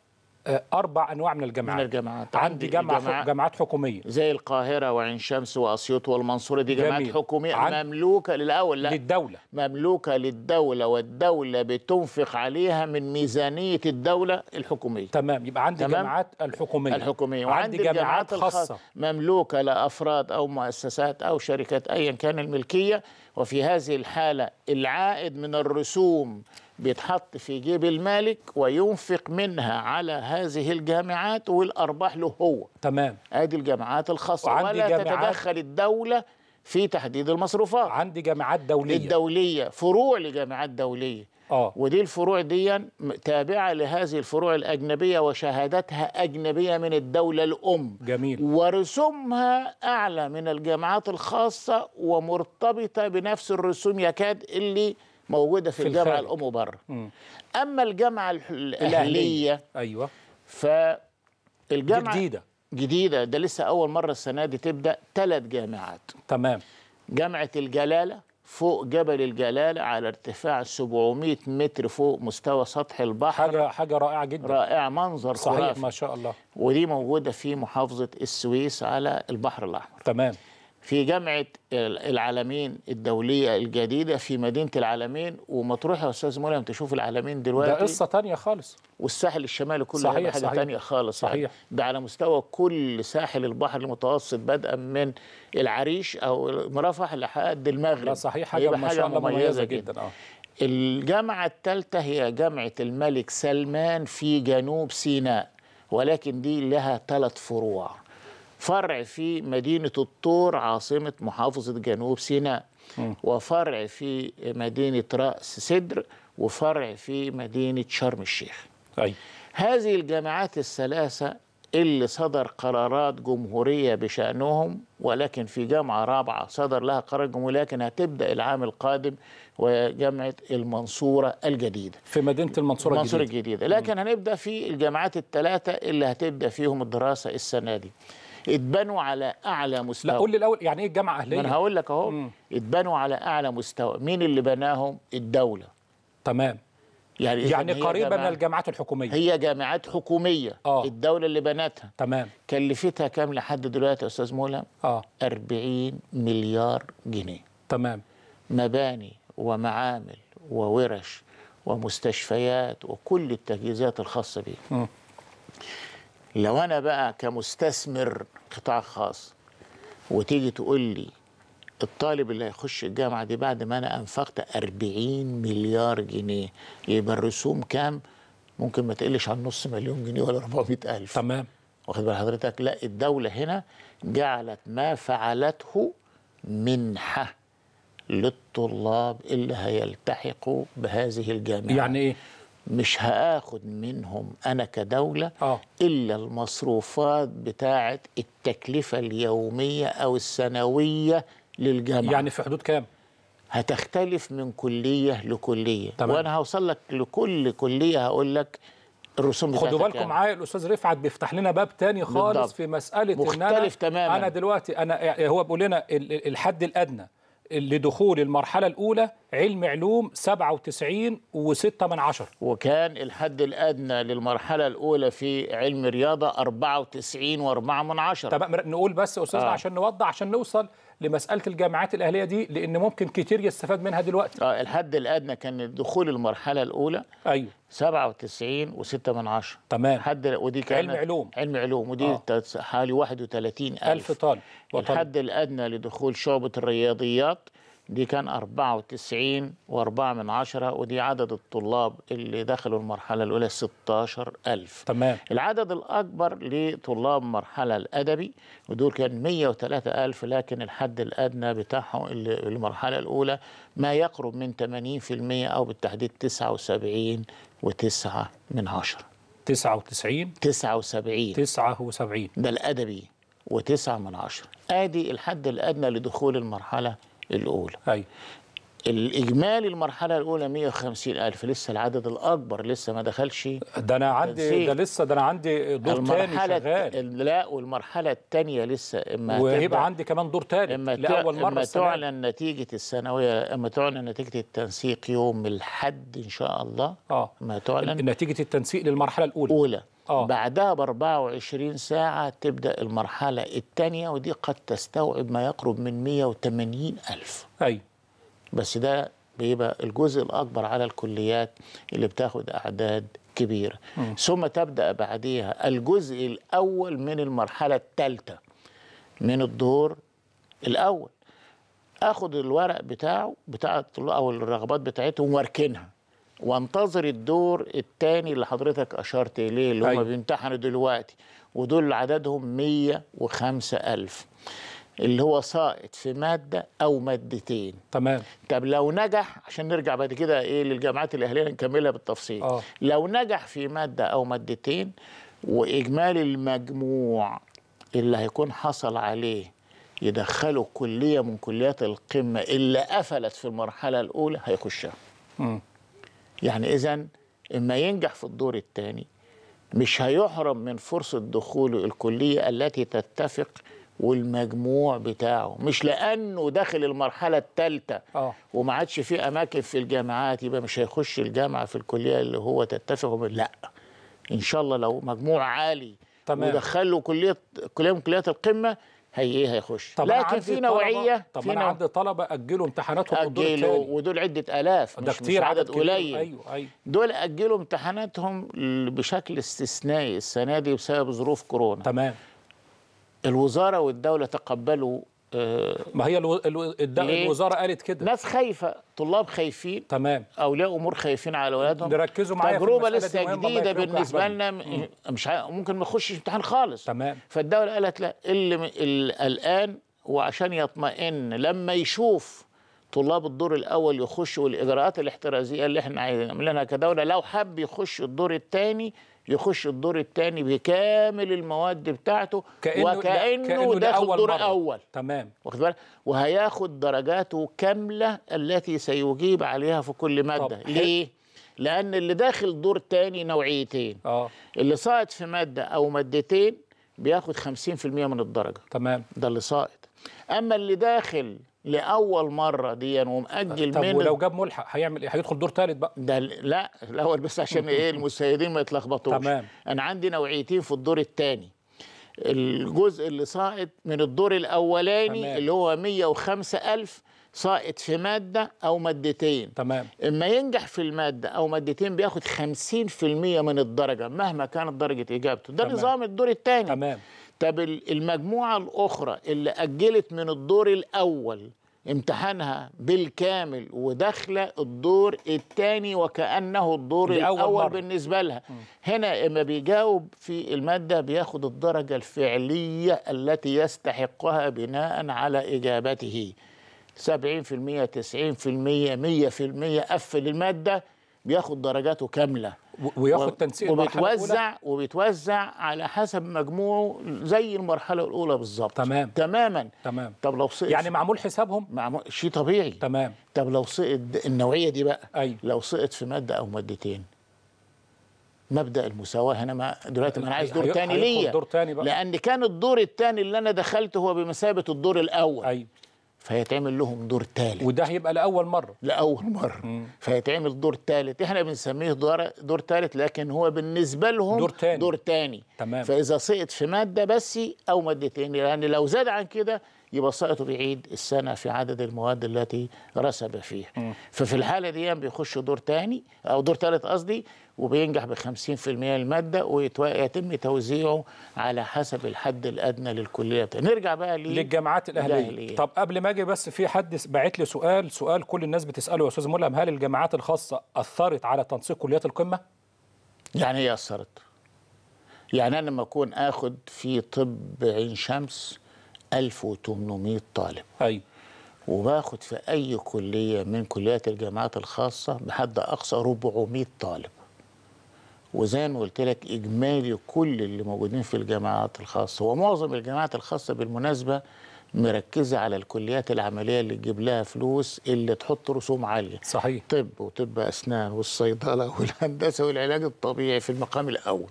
آه، اربع انواع من الجامعات من الجامعات عندي جامعه جامعات, جامعات حكوميه زي القاهره وعين شمس واسيوط والمنصوره دي جامعات جميل. حكوميه عن... مملوكه للاول لا للدوله مملوكه للدوله والدوله بتنفق عليها من ميزانيه الدوله الحكوميه تمام يبقى عندي تمام؟ جامعات الحكوميه الحكوميه وعندي جامعات خاصه مملوكه لافراد او مؤسسات او شركات ايا كان الملكيه وفي هذه الحاله العائد من الرسوم بيتحط في جيب المالك وينفق منها على هذه الجامعات والارباح له هو تمام ادي الجامعات الخاصه ولا جامعات تتدخل الدوله في تحديد المصروفات عندي جامعات دوليه الدوليه فروع لجامعات دوليه اه ودي الفروع دي تابعه لهذه الفروع الاجنبيه وشهادتها اجنبيه من الدوله الام جميل ورسومها اعلى من الجامعات الخاصه ومرتبطه بنفس الرسوم يكاد اللي موجوده في, في الجامعه الخارج. الام بره اما الجامعه الاهليه ايوه فالجامعه جديده جديده ده لسه اول مره السنه دي تبدا ثلاث جامعات تمام جامعه الجلاله فوق جبل الجلاله على ارتفاع 700 متر فوق مستوى سطح البحر حاجه حاجه رائعه جدا رائع منظر صحيح خرافي. ما شاء الله ودي موجوده في محافظه السويس على البحر الاحمر تمام في جامعة العالمين الدولية الجديدة في مدينة العالمين ومطروح يا أستاذ مريم تشوف العالمين دلوقتي ده قصة تانية خالص والساحل الشمالي كله صحيح حاجة صحيح تانية خالص يعني. صحيح يعني ده على مستوى كل ساحل البحر المتوسط بدءا من العريش أو مرفح لحد المغرب صحيح حاجة, حاجة, حاجة مميزة, مميزة جدا, جدا. آه. الجامعة الثالثة هي جامعة الملك سلمان في جنوب سيناء ولكن دي لها ثلاث فروع فرع في مدينة الطور عاصمة محافظة جنوب سيناء وفرع في مدينة رأس سدر وفرع في مدينة شرم الشيخ أي. هذه الجامعات الثلاثة اللي صدر قرارات جمهورية بشأنهم ولكن في جامعة رابعة صدر لها قرار جمهوري لكن هتبدأ العام القادم وجامعة المنصورة الجديدة في مدينة المنصورة, المنصورة الجديدة. الجديدة لكن هنبدأ في الجامعات الثلاثة اللي هتبدأ فيهم الدراسة السنة دي اتبنوا على اعلى مستوى لا قول لي الاول يعني ايه الجامعه اهليه انا هقول لك اهو اتبنوا على اعلى مستوى مين اللي بناهم الدوله تمام يعني يعني قريبه من الجامعات الحكوميه هي جامعات حكوميه آه. الدوله اللي بنتها تمام كلفتها كام لحد دلوقتي يا استاذ مولا؟ اه 40 مليار جنيه تمام مباني ومعامل وورش ومستشفيات وكل التجهيزات الخاصه بيها لو انا بقى كمستثمر قطاع خاص وتيجي تقول لي الطالب اللي هيخش الجامعه دي بعد ما انا انفقت 40 مليار جنيه يبقى الرسوم كام؟ ممكن ما تقلش عن نص مليون جنيه ولا 400000 تمام واخد بال حضرتك لا الدوله هنا جعلت ما فعلته منحه للطلاب اللي هيلتحقوا بهذه الجامعه يعني ايه مش هاخد منهم انا كدوله آه. الا المصروفات بتاعه التكلفه اليوميه او السنويه للجامعه يعني في حدود كام هتختلف من كليه لكليه تمام. وانا هوصل لك لكل كليه هقول لك الرسوم خدوا بالكم يعني. معايا الاستاذ رفعت بيفتح لنا باب تاني خالص بالضبط. في مساله مختلف إن أنا تماما انا دلوقتي انا يعني هو بيقول لنا الحد الادنى لدخول المرحله الاولى علم علوم 97 و6 من عشر وكان الحد الأدنى للمرحلة الأولى في علم رياضه 94 و4 من عشر طب نقول بس يا أستاذنا آه. عشان نوضح عشان نوصل لمسألة الجامعات الأهلية دي لأن ممكن كتير يستفاد منها دلوقتي آه الحد الأدنى كان دخول المرحلة الأولى أيوه 97 و6 من عشر تمام حد ودي كان علم علوم علم علوم ودي آه. حوالي 31 ألف, ألف طالب الحد الأدنى لدخول شعبة الرياضيات دي كان 94 و4 من عشرة ودي عدد الطلاب اللي دخلوا المرحلة الأولى 16000 تمام العدد الأكبر لطلاب مرحلة الأدبي ودول كان 103000 لكن الحد الأدنى بتاعهم المرحلة الأولى ما يقرب من 80% أو بالتحديد 79 و9 من عشرة 99 79 79 ده الأدبي و9 من عشرة آدي الحد الأدنى لدخول المرحلة الأولى أيوة. الإجمالي المرحلة الأولى 150 ألف لسه العدد الأكبر لسه ما دخلش ده أنا عندي ده لسه ده أنا عندي دور ثاني شغال لا والمرحلة الثانيه لسه إما وهيبقى عندي كمان دور ثاني إما لأول مرة إما تعلن نتيجة الثانوية إما تعلن نتيجة التنسيق يوم الحد إن شاء الله آه اما تعلن نتيجة التنسيق للمرحلة الأولى أولى أوه. بعدها ب 24 ساعة تبدأ المرحلة الثانية ودي قد تستوعب ما يقرب من 180 ألف أي بس ده بيبقى الجزء الأكبر على الكليات اللي بتاخد أعداد كبيرة م. ثم تبدأ بعديها الجزء الأول من المرحلة الثالثة من الدور الأول اخد الورق بتاعه بتاع او الرغبات بتاعتهم واركنها وانتظر الدور الثاني اللي حضرتك اشرت اليه اللي هم أيوه. بيمتحنوا دلوقتي ودول عددهم 105000 اللي هو سائط في ماده او مادتين تمام طب لو نجح عشان نرجع بعد كده ايه للجامعات الاهليه نكملها بالتفصيل أوه. لو نجح في ماده او مادتين واجمالي المجموع اللي هيكون حصل عليه يدخله كليه من كليات القمه اللي قفلت في المرحله الاولى هيخشها امم يعني إذا إما ينجح في الدور الثاني مش هيحرم من فرصة دخوله الكلية التي تتفق والمجموع بتاعه مش لأنه داخل المرحلة الثالثة آه. وما عادش في أماكن في الجامعات يبقى مش هيخش الجامعة في الكلية اللي هو تتفق لا إن شاء الله لو مجموع عالي تمام. ودخله كلية كلية من كليات القمة هي ايه هيخش طب لكن في نوعيه طب في انا عندي طلبه اجلوا امتحاناتهم اجلوا ودول عده الاف مش, كتير مش عدد قليل أيوة أيوة. دول اجلوا امتحاناتهم بشكل استثنائي السنه دي بسبب ظروف كورونا تمام الوزاره والدوله تقبلوا آه، ما هي الو... الو... إيه؟ الوزاره قالت كده ناس خايفه طلاب خايفين تمام اولياء امور خايفين على اولادهم نركزوا معايا تجربه لسه جديده بالنسبه لنا م... مش ممكن ما نخشش امتحان خالص تمام فالدوله قالت لا اللي الان وعشان يطمئن لما يشوف طلاب الدور الاول يخشوا الاجراءات الاحترازيه اللي احنا عايزين نعملها كدوله لو حب يخش الدور الثاني يخش الدور الثاني بكامل المواد بتاعته كأنه وكأنه, كأنه داخل دور الاول اول تمام واخد بالك وهياخد درجاته كامله التي سيجيب عليها في كل ماده طب. ليه؟ لان اللي داخل دور ثاني نوعيتين أوه. اللي ساقط في ماده او مادتين بياخد 50% من الدرجه تمام ده اللي ساقط اما اللي داخل لاول مره دي ومأجل طب منه ولو جاب ملحق هيعمل ايه هيدخل دور ثالث بقى ده لا الاول بس عشان ايه المسيدين ما يتلخبطوش تمام انا عندي نوعيتين في الدور الثاني الجزء اللي ساقط من الدور الاولاني تمام. اللي هو 105000 ساقط في مادة أو مادتين تمام إما ينجح في المادة أو مادتين بياخد 50% من الدرجة مهما كانت درجة إجابته ده تمام. نظام الدور الثاني تمام طب المجموعة الأخرى اللي أجلت من الدور الأول امتحانها بالكامل وداخلة الدور الثاني وكأنه الدور الأول مرة. بالنسبة لها م. هنا إما بيجاوب في المادة بياخد الدرجة الفعلية التي يستحقها بناء على إجابته 70% 90% 100% قفل المادة بياخد درجاته كاملة وياخد تنسيق وبيتوزع وبيتوزع على حسب مجموعه زي المرحله الاولى بالظبط تمام تماما تمام طب لو سقط يعني معمول حسابهم معمول شيء طبيعي تمام طب لو سقط النوعيه دي بقى أيوه. لو سقط في ماده او مادتين مبدا المساواه هنا ما دلوقتي ما انا عايز دور تاني ليا لان كان الدور التاني اللي انا دخلته هو بمثابه الدور الاول أيوه. فيتعمل لهم دور ثالث وده هيبقى لاول مره لاول مره مم. فيتعمل دور ثالث احنا بنسميه دور دور ثالث لكن هو بالنسبه لهم دور تاني دور تاني تمام فاذا سقط في ماده بس او مادتين يعني لو زاد عن كده يبقى سقط بعيد السنه في عدد المواد التي رسب فيها مم. ففي الحاله دي بيخش دور ثاني او دور ثالث قصدي وبينجح ب 50% الماده ويتم توزيعه على حسب الحد الادنى للكليه نرجع بقى للجامعات الاهليه الأهلية. طب قبل ما اجي بس في حد بعت لي سؤال سؤال كل الناس بتساله يا استاذ ملهم هل الجامعات الخاصه اثرت على تنسيق كليات القمه يعني ايه اثرت يعني انا لما اكون اخد في طب عين شمس 1800 طالب ايوه وباخد في اي كليه من كليات الجامعات الخاصه بحد اقصى 400 طالب وزي ما قلت لك اجمالي كل اللي موجودين في الجامعات الخاصه ومعظم الجامعات الخاصه بالمناسبه مركزه على الكليات العمليه اللي تجيب لها فلوس اللي تحط رسوم عاليه صحيح طب وطب اسنان والصيدله والهندسه والعلاج الطبيعي في المقام الاول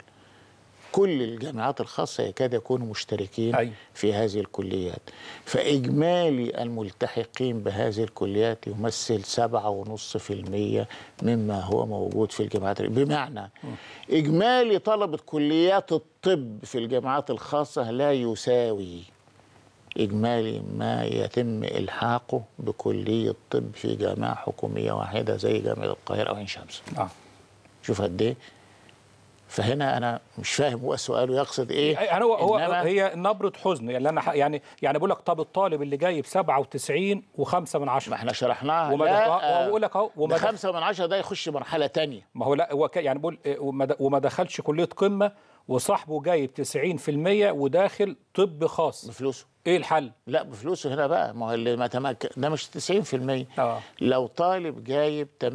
كل الجامعات الخاصة يكاد يكونوا مشتركين أي. أيوة. في هذه الكليات فإجمالي الملتحقين بهذه الكليات يمثل 7.5% مما هو موجود في الجامعات بمعنى إجمالي طلبة كليات الطب في الجامعات الخاصة لا يساوي إجمالي ما يتم إلحاقه بكلية طب في جامعة حكومية واحدة زي جامعة القاهرة أو عين شمس آه. شوف قد إيه فهنا انا مش فاهم هو سؤاله يقصد ايه يعني هو هو هي نبره حزن يعني انا يعني يعني بقول لك طب الطالب اللي جايب 97 و5 من 10 ما احنا شرحناها وما بقول لك اهو و 5 من 10 ده يخش مرحله ثانيه ما هو لا هو يعني بقول إيه، وما دخلش كليه قمه وصاحبه جايب 90% وداخل طب خاص بفلوسه ايه الحل؟ لا بفلوسه هنا بقى ما هو اللي ما تمكن ده مش 90% اه لو طالب جايب 98.4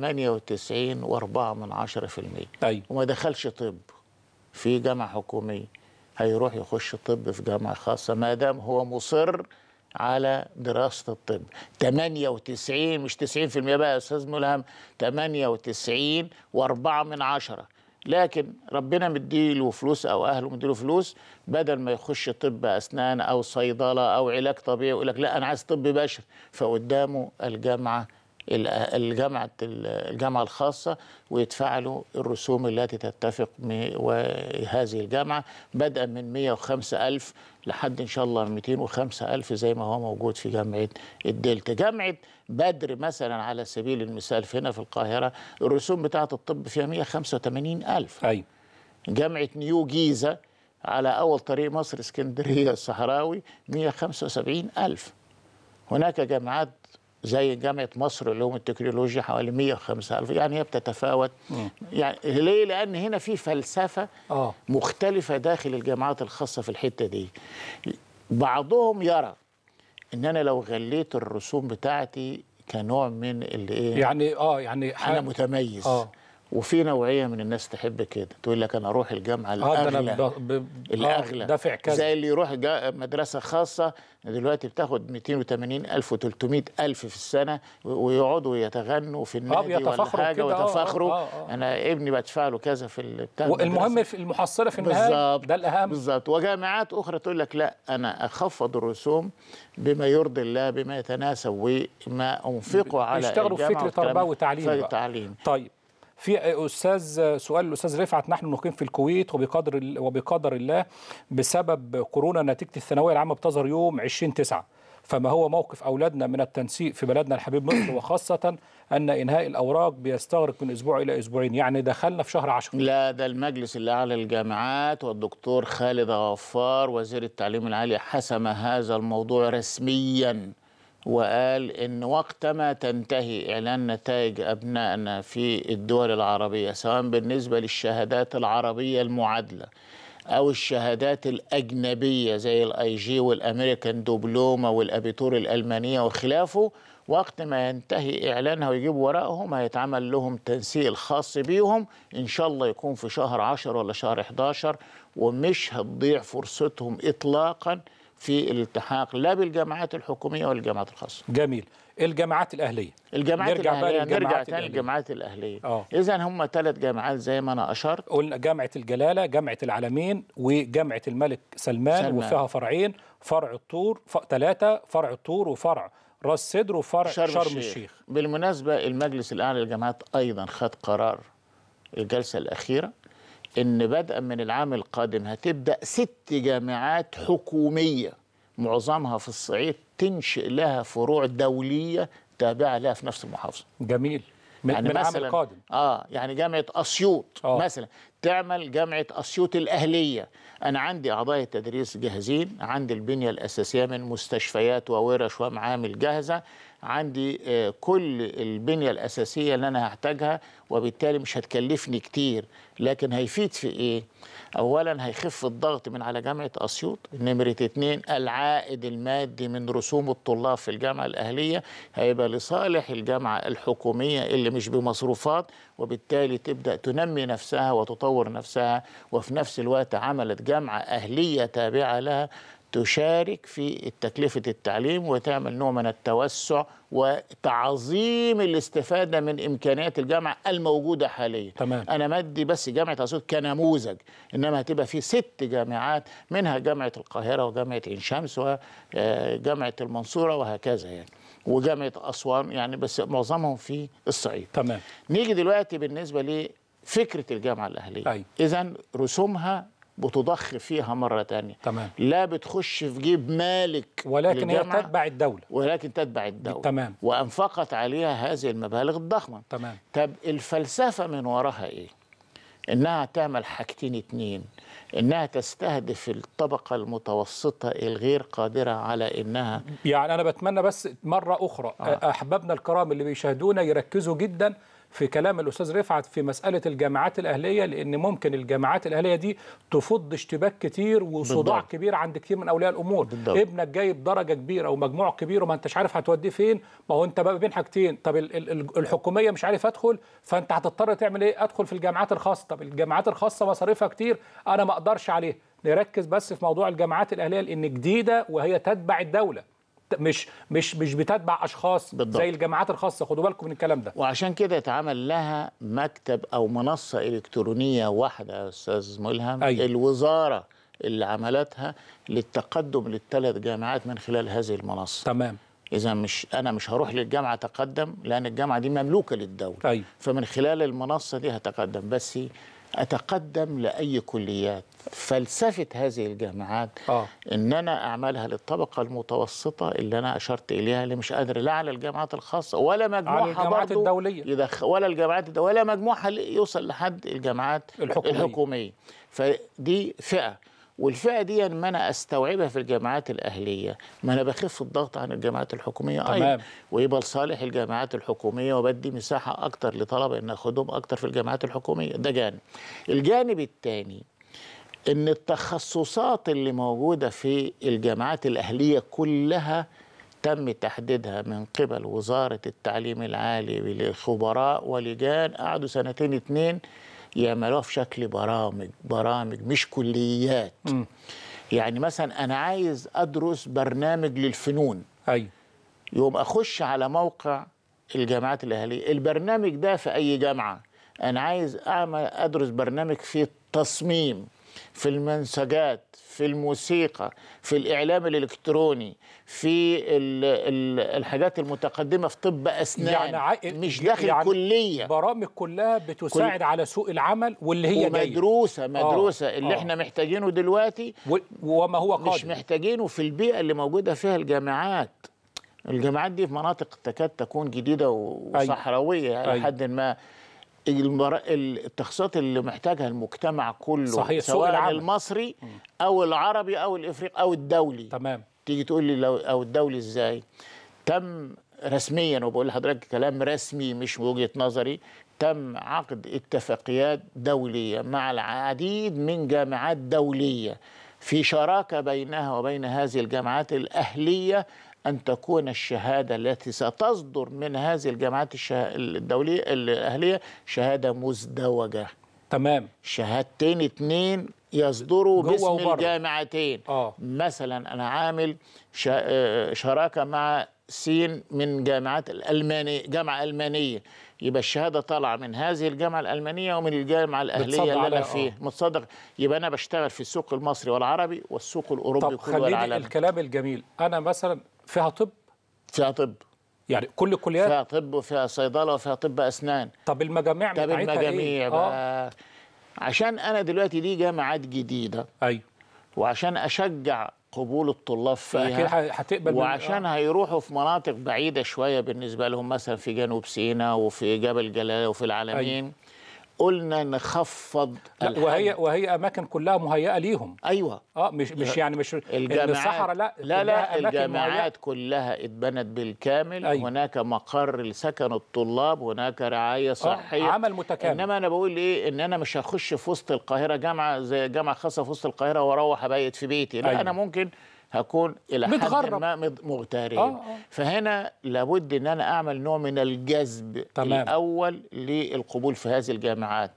10% ايوه وما دخلش طب في جامعه حكوميه هيروح يخش طب في جامعه خاصه ما دام هو مصر على دراسة الطب 98 مش 90% بقى يا أستاذ ملهم 98 و4 من عشرة لكن ربنا مديله فلوس او اهله مديله فلوس بدل ما يخش طب اسنان او صيدله او علاج طبيعي ويقول لك لا انا عايز طب بشري فقدامه الجامعه الجامعه الجامعه الخاصه ويدفع له الرسوم التي تتفق وهذه الجامعه بدءا من 105 ألف لحد ان شاء الله 205 الف زي ما هو موجود في جامعه الدلتا جامعه بدر مثلا على سبيل المثال هنا في القاهره الرسوم بتاعه الطب فيها 185 الف ايوه جامعه نيو جيزه على اول طريق مصر اسكندريه الصحراوي 175 الف هناك جامعات زي جامعه مصر اللي هم التكنولوجيا حوالي 105 الف يعني هي بتتفاوت يعني ليه لان هنا في فلسفه آه. مختلفه داخل الجامعات الخاصه في الحته دي بعضهم يرى ان انا لو غليت الرسوم بتاعتي كنوع من اللي ايه يعني اه يعني انا متميز آه. وفي نوعيه من الناس تحب كده تقول لك انا اروح الجامعه آه، الاغلى آه الاغلى دافع كذا زي اللي يروح مدرسه خاصه دلوقتي بتاخد 280 الف و300 الف في السنه ويقعدوا يتغنوا في آه، النادي آه ولا حاجه ويتفاخروا آه آه آه. انا ابني بدفع له كذا في بتاع المهم في المحصله في النهايه ده الاهم بالظبط وجامعات اخرى تقول لك لا انا اخفض الرسوم بما يرضي الله بما يتناسب وما انفقه على يشتغلوا في فكر تربيه وتعليم, وتعليم. طيب في استاذ سؤال الاستاذ رفعت نحن نقيم في الكويت وبقدر وبقدر الله بسبب كورونا نتيجه الثانويه العامه بتظهر يوم 20 9 فما هو موقف أولادنا من التنسيق في بلدنا الحبيب مصر وخاصة أن إنهاء الأوراق بيستغرق من أسبوع إلى أسبوعين يعني دخلنا في شهر 10 لا ده المجلس الأعلى للجامعات والدكتور خالد غفار وزير التعليم العالي حسم هذا الموضوع رسمياً وقال إن وقت ما تنتهي إعلان نتائج أبنائنا في الدول العربية سواء بالنسبة للشهادات العربية المعادلة أو الشهادات الأجنبية زي الأي جي والأمريكان دبلوما والأبيتور الألمانية وخلافه وقت ما ينتهي إعلانها ويجيبوا ورقهم هيتعمل لهم تنسيق خاص بيهم إن شاء الله يكون في شهر 10 ولا شهر 11 ومش هتضيع فرصتهم إطلاقاً في الالتحاق لا بالجامعات الحكوميه ولا الجامعات الخاصه. جميل، الجامعات الاهليه. الجامعات نرجع الاهليه نرجع تاني للجامعات الاهليه. آه. اذا هم ثلاث جامعات زي ما انا اشرت. قلنا جامعه الجلاله، جامعه العالمين، وجامعه الملك سلمان, سلمان. وفيها فرعين، فرع الطور ثلاثه، فرع الطور وفرع راس صدر وفرع شرم, شرم الشيخ. الشيخ. بالمناسبه المجلس الاعلى للجامعات ايضا خد قرار الجلسه الاخيره ان بدءا من العام القادم هتبدا ست جامعات حكوميه معظمها في الصعيد تنشئ لها فروع دوليه تابعه لها في نفس المحافظه جميل من يعني من مثلا القادم اه يعني جامعه اسيوط آه. مثلا تعمل جامعه اسيوط الاهليه انا عندي اعضاء التدريس جاهزين عندي البنيه الاساسيه من مستشفيات وورش ومعامل جاهزه عندي آه، كل البنيه الاساسيه اللي انا هحتاجها وبالتالي مش هتكلفني كتير لكن هيفيد في ايه؟ اولا هيخف الضغط من على جامعه اسيوط نمره اتنين العائد المادي من رسوم الطلاب في الجامعه الاهليه هيبقى لصالح الجامعه الحكوميه اللي مش بمصروفات وبالتالي تبدا تنمي نفسها وتطور نفسها وفي نفس الوقت عملت جامعه اهليه تابعه لها تشارك في تكلفة التعليم وتعمل نوع من التوسع وتعظيم الاستفادة من إمكانيات الجامعة الموجودة حاليا تمام. أنا مدي بس جامعة أسيوط كنموذج إنما هتبقى في ست جامعات منها جامعة القاهرة وجامعة عين شمس وجامعة آه، المنصورة وهكذا يعني وجامعة أسوان يعني بس معظمهم في الصعيد تمام نيجي دلوقتي بالنسبة لفكرة الجامعة الأهلية أيوة. إذا رسومها بتضخ فيها مره تانية تمام لا بتخش في جيب مالك ولكن هي تتبع الدوله ولكن تتبع الدوله تمام وانفقت عليها هذه المبالغ الضخمه تمام طب الفلسفه من وراها ايه؟ انها تعمل حاجتين اتنين انها تستهدف الطبقه المتوسطه الغير قادره على انها يعني انا بتمنى بس مره اخرى آه. احبابنا الكرام اللي بيشاهدونا يركزوا جدا في كلام الاستاذ رفعت في مساله الجامعات الاهليه لان ممكن الجامعات الاهليه دي تفض اشتباك كتير وصداع بالضبط. كبير عند كتير من اولياء الامور بالضبط. ابنك جايب درجه كبيره ومجموع كبير وما انتش عارف هتوديه فين ما هو انت بقى بين حاجتين طب الحكوميه مش عارف ادخل فانت هتضطر تعمل ايه ادخل في الجامعات الخاصه طب الجامعات الخاصه مصاريفها كتير انا ما اقدرش عليها نركز بس في موضوع الجامعات الاهليه لان جديده وهي تتبع الدوله مش مش مش بتتبع اشخاص بالضبط. زي الجامعات الخاصه خدوا بالكم من الكلام ده وعشان كده اتعمل لها مكتب او منصه الكترونيه واحده يا استاذ ملهم أيوة. الوزاره اللي عملتها للتقدم للثلاث جامعات من خلال هذه المنصه تمام اذا مش انا مش هروح للجامعه اتقدم لان الجامعه دي مملوكه للدوله أيوة. فمن خلال المنصه دي هتقدم بس أتقدم لأي كليات فلسفة هذه الجامعات آه. إن أنا أعملها للطبقة المتوسطة اللي أنا أشرت إليها اللي مش قادر لا على الجامعات الخاصة ولا مجموعة الجامعات الدولية يدخ ولا الجامعات ولا مجموعة يوصل لحد الجامعات الحكومية, الحكومية. فدي فئة والفئه دي يعني ما انا استوعبها في الجامعات الاهليه ما انا بخف الضغط عن الجامعات الحكوميه أيوة، تمام. ايضا ويبقى لصالح الجامعات الحكوميه وبدي مساحه اكتر لطلبه ان اخدهم اكتر في الجامعات الحكوميه ده جانب الجانب الثاني ان التخصصات اللي موجوده في الجامعات الاهليه كلها تم تحديدها من قبل وزاره التعليم العالي لخبراء ولجان قعدوا سنتين اتنين يعملوها في شكل برامج برامج مش كليات م. يعني مثلا انا عايز ادرس برنامج للفنون اي يوم اخش على موقع الجامعات الاهليه البرنامج ده في اي جامعه انا عايز اعمل ادرس برنامج في التصميم في المنسجات في الموسيقى في الإعلام الإلكتروني في الـ الـ الحاجات المتقدمة في طب أسنان يعني مش داخل يعني كلية برامج كلها بتساعد كل... على سوق العمل واللي هي آه. مدروسة مدروسة آه. اللي آه. احنا محتاجينه دلوقتي وما هو قادم مش محتاجينه في البيئة اللي موجودة فيها الجامعات الجامعات دي في مناطق تكاد تكون جديدة وصحراوية أي. حد ما المر... التخصيصات اللي محتاجها المجتمع كله صحيح. سواء المصري او العربي او الافريقي او الدولي تمام تيجي تقول لي لو او الدولي ازاي تم رسميا وبقول لحضرتك كلام رسمي مش وجهه نظري تم عقد اتفاقيات دوليه مع العديد من جامعات دوليه في شراكه بينها وبين هذه الجامعات الاهليه أن تكون الشهادة التي ستصدر من هذه الجامعات الدولية الأهلية شهادة مزدوجة تمام شهادتين اتنين يصدروا باسم وبره. الجامعتين آه. مثلا أنا عامل آه، شراكة مع سين من جامعات الألمانية جامعة ألمانية يبقى الشهادة طالعة من هذه الجامعة الألمانية ومن الجامعة الأهلية اللي أنا آه. فيها متصدق يبقى أنا بشتغل في السوق المصري والعربي والسوق الأوروبي طب كله خليني العالم. الكلام الجميل أنا مثلا فيها طب فيها طب يعني كل الكليات فيها طب وفيها صيدله وفيها طب اسنان طب المجاميع طب إيه؟ المجاميع آه. بقى عشان انا دلوقتي دي جامعات جديده ايوه وعشان اشجع قبول الطلاب فيها هتقبل وعشان آه. هيروحوا في مناطق بعيده شويه بالنسبه لهم مثلا في جنوب سيناء وفي جبل جلاله وفي العالمين أيوه. قلنا نخفض لا وهي وهي اماكن كلها مهيئه ليهم ايوه اه مش مش يعني مش الجامعات الصحراء لا لا لا الجامعات كلها اتبنت بالكامل أيوة. هناك مقر لسكن الطلاب هناك رعايه آه، صحيه عمل متكامل انما انا بقول ايه ان انا مش هخش في وسط القاهره جامعه زي جامعه خاصه في وسط القاهره واروح ابيت في بيتي لا أيوة. انا ممكن هكون الى حد ما مغترب آه آه. فهنا لابد ان انا اعمل نوع من الجذب تمام. الاول للقبول في هذه الجامعات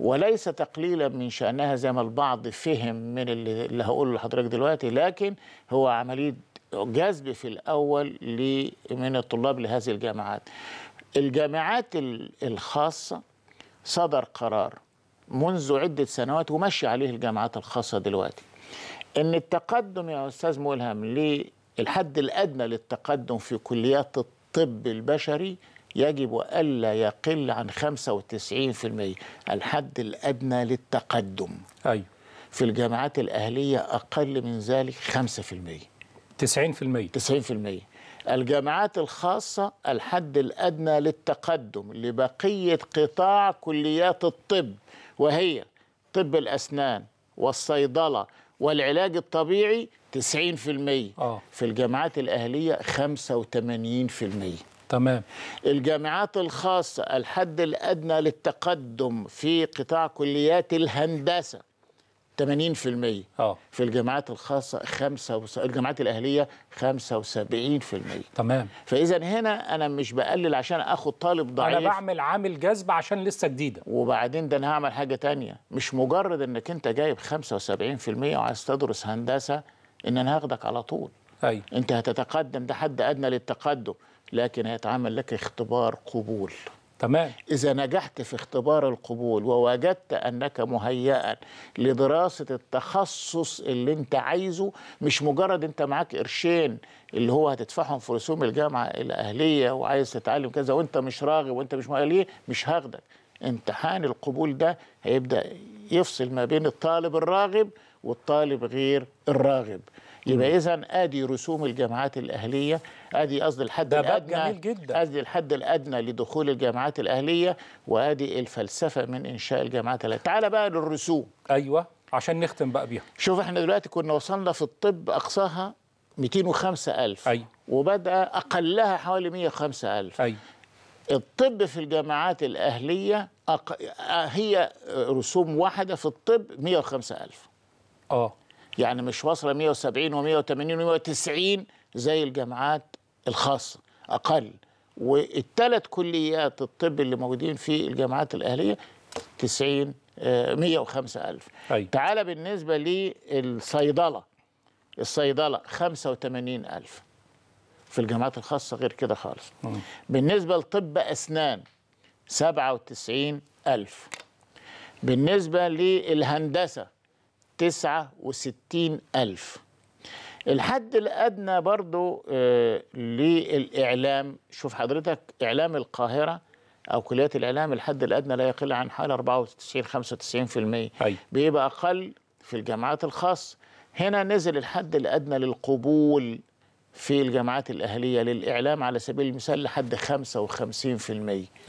وليس تقليلا من شأنها زي ما البعض فهم من اللي هقوله لحضرتك دلوقتي لكن هو عملية جذب في الأول من الطلاب لهذه الجامعات الجامعات الخاصة صدر قرار منذ عدة سنوات ومشي عليه الجامعات الخاصة دلوقتي ان التقدم يا استاذ ملهم للحد الادنى للتقدم في كليات الطب البشري يجب ألا يقل عن 95% الحد الأدنى للتقدم أيوة. في الجامعات الأهلية أقل من ذلك 5% 90% 90% الجامعات الخاصة الحد الأدنى للتقدم لبقية قطاع كليات الطب وهي طب الأسنان والصيدلة والعلاج الطبيعي 90% أوه. آه. في الجامعات الأهلية 85% تمام الجامعات الخاصة الحد الأدنى للتقدم في قطاع كليات الهندسة 80% اه في الجامعات الخاصه 5 وس... الجامعات الاهليه 75% تمام فاذا هنا انا مش بقلل عشان اخد طالب ضعيف انا بعمل عامل جذب عشان لسه جديده وبعدين ده انا هعمل حاجه تانية مش مجرد انك انت جايب 75% وعايز تدرس هندسه ان انا هاخدك على طول أي. أيوة. انت هتتقدم ده حد ادنى للتقدم لكن هيتعمل لك اختبار قبول تمام إذا نجحت في اختبار القبول ووجدت أنك مهيئا لدراسة التخصص اللي أنت عايزه مش مجرد أنت معاك قرشين اللي هو هتدفعهم في رسوم الجامعة الأهلية وعايز تتعلم كذا وأنت مش راغب وأنت مش مؤهل مش هاخدك امتحان القبول ده هيبدأ يفصل ما بين الطالب الراغب والطالب غير الراغب يبقى اذا ادي رسوم الجامعات الاهليه ادي قصدي الحد الادنى جدا. ادي الحد الادنى لدخول الجامعات الاهليه وادي الفلسفه من انشاء الجامعات الاهليه تعال بقى للرسوم ايوه عشان نختم بقى بيها شوف احنا دلوقتي كنا وصلنا في الطب اقصاها 205000 ايوه وبدا اقلها حوالي 105000 ايوه الطب في الجامعات الأهلية أق... هي رسوم واحدة في الطب 105000 اه يعني مش واصله 170 و180 و190 زي الجامعات الخاصه اقل والثلاث كليات الطب اللي موجودين في الجامعات الاهليه 90 105000 آه، أيوة. تعالى بالنسبه للصيدله الصيدله 85000 في الجامعات الخاصه غير كده خالص م. بالنسبه لطب اسنان 97000 بالنسبه للهندسه وستين ألف الحد الأدنى برضو آه، للإعلام شوف حضرتك إعلام القاهرة أو كليات الإعلام الحد الأدنى لا يقل عن حال 94 95% بيبقى أقل في الجامعات الخاصة هنا نزل الحد الأدنى للقبول في الجامعات الأهلية للإعلام على سبيل المثال لحد 55%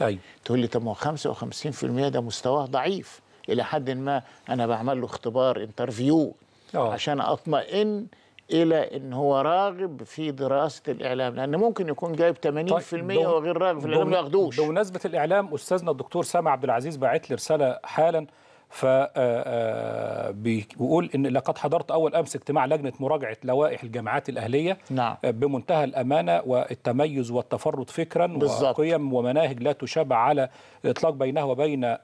أي. تقول لي طب ما هو 55% ده مستواه ضعيف الى حد ما انا بعمل له اختبار انترفيو أوه. عشان اطمئن الى ان هو راغب في دراسه الاعلام لان ممكن يكون جايب 80% طيب وغير راغب في الاعلام ما ياخدوش بمناسبه الاعلام استاذنا الدكتور سامع عبد العزيز باعت لي رساله حالا ف آه، آه، بيقول ان لقد حضرت اول امس اجتماع لجنه مراجعه لوائح الجامعات الاهليه نعم. بمنتهى الامانه والتميز والتفرد فكرا بالزبط. وقيم ومناهج لا تشابه على الاطلاق بينها وبين آه،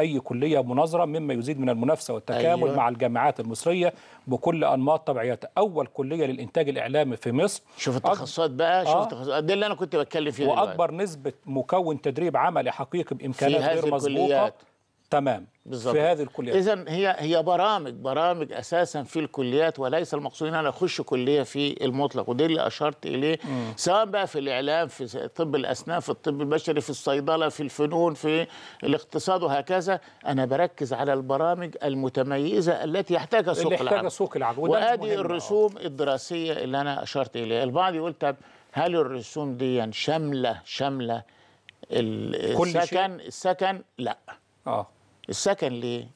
اي كليه مناظره مما يزيد من المنافسه والتكامل أيوة. مع الجامعات المصريه بكل انماط طبيعتها اول كليه للانتاج الاعلامي في مصر شوف التخصصات بقى شوف التخصصات دي اللي انا كنت بتكلم فيها واكبر دلوقتي. نسبه مكون تدريب عملي حقيقي بامكانيات غير مظبوطه تمام بالزبط. في هذه الكليات اذا هي هي برامج برامج اساسا في الكليات وليس المقصود ان انا اخش كليه في المطلق وده اللي اشرت اليه سواء بقى في الاعلام في طب الاسنان في الطب البشري في الصيدله في الفنون في الاقتصاد وهكذا انا بركز على البرامج المتميزه التي يحتاجها سوق العمل يحتاجها سوق العمل وادي الرسوم أو. الدراسيه اللي انا اشرت اليها البعض يقول طب هل الرسوم دي شامله شامله السكن السكن لا اه السكن ليه؟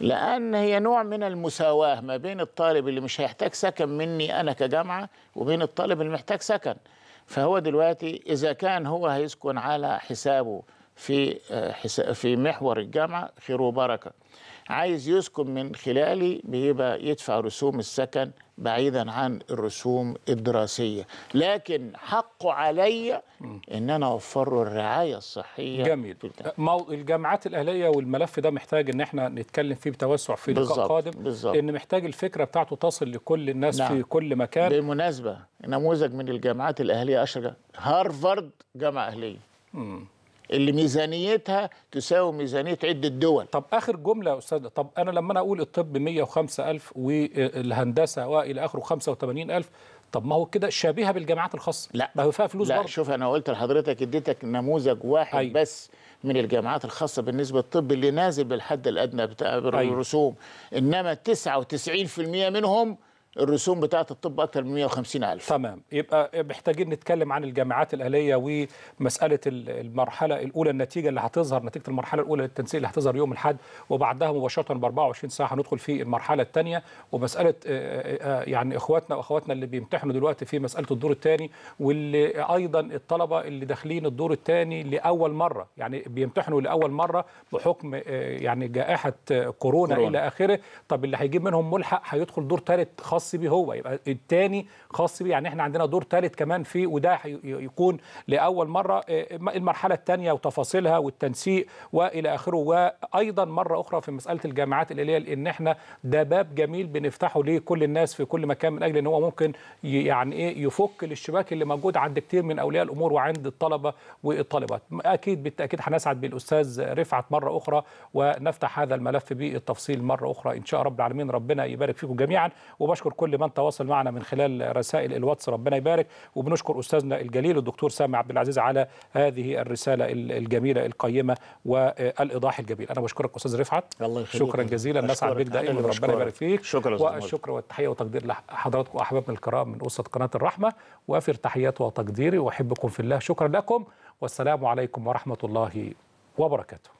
لأن هي نوع من المساواة ما بين الطالب اللي مش هيحتاج سكن مني أنا كجامعة وبين الطالب اللي محتاج سكن فهو دلوقتي إذا كان هو هيسكن على حسابه في آه، في محور الجامعة خير وبركة عايز يسكن من خلالي بيبقى يدفع رسوم السكن بعيدا عن الرسوم الدراسية لكن حقه عليا أن أنا أوفر له الرعاية الصحية جميل مو... الجامعات الأهلية والملف ده محتاج أن احنا نتكلم فيه بتوسع في لقاء قادم بالزبط. لأن محتاج الفكرة بتاعته تصل لكل الناس نعم. في كل مكان بالمناسبة نموذج من الجامعات الأهلية أشهر هارفارد جامعة أهلية مم. اللي ميزانيتها تساوي ميزانيه عده دول طب اخر جمله يا استاذ طب انا لما انا اقول الطب 105 الف والهندسه آه، والى اخره 85 الف طب ما هو كده شبيهه بالجامعات الخاصه لا ما هو فيها فلوس لا برضه. شوف انا قلت لحضرتك اديتك نموذج واحد أيوة. بس من الجامعات الخاصه بالنسبه للطب اللي نازل بالحد الادنى بتاع الرسوم أيوة. انما 99% منهم الرسوم بتاعت الطب اكثر من 150 الف تمام يبقى محتاجين نتكلم عن الجامعات الاهليه ومساله المرحله الاولى النتيجه اللي هتظهر نتيجه المرحله الاولى للتنسيق اللي هتظهر يوم الاحد وبعدها مباشره ب 24 ساعه هندخل في المرحله الثانيه ومساله آه، آه، آه، يعني اخواتنا واخواتنا اللي بيمتحنوا دلوقتي في مساله الدور الثاني واللي ايضا الطلبه اللي داخلين الدور الثاني لاول مره يعني بيمتحنوا لاول مره بحكم يعني جائحه كورونا, كورونا. الى اخره طب اللي هيجيب منهم ملحق هيدخل دور ثالث خاص خاص بيه هو يبقى الثاني خاص بيه يعني احنا عندنا دور ثالث كمان فيه وده يكون لاول مره آه، المرحله الثانيه وتفاصيلها والتنسيق والى اخره وايضا مره اخرى في مساله الجامعات الاليه ان احنا ده باب جميل بنفتحه لكل الناس في كل مكان من اجل ان هو ممكن يعني ايه يفك الاشتباك اللي موجود عند كتير من اولياء الامور وعند الطلبه والطالبات اكيد بالتاكيد هنسعد بالاستاذ رفعت مره اخرى ونفتح هذا الملف بالتفصيل مره اخرى ان شاء رب العالمين ربنا يبارك فيكم جميعا وبشكر كل من تواصل معنا من خلال رسائل الواتس ربنا يبارك وبنشكر استاذنا الجليل الدكتور سامي عبد العزيز على هذه الرساله الجميله القيمه والايضاح الجميل انا بشكرك استاذ رفعت الله يخليك شكرا جزيلا نسعد بك دائما ربنا يبارك فيك شكرا والشكر والتحيه والتقدير لحضراتكم احبابنا الكرام من اسره قناه الرحمه وافر تحياتي وتقديري واحبكم في الله شكرا لكم والسلام عليكم ورحمه الله وبركاته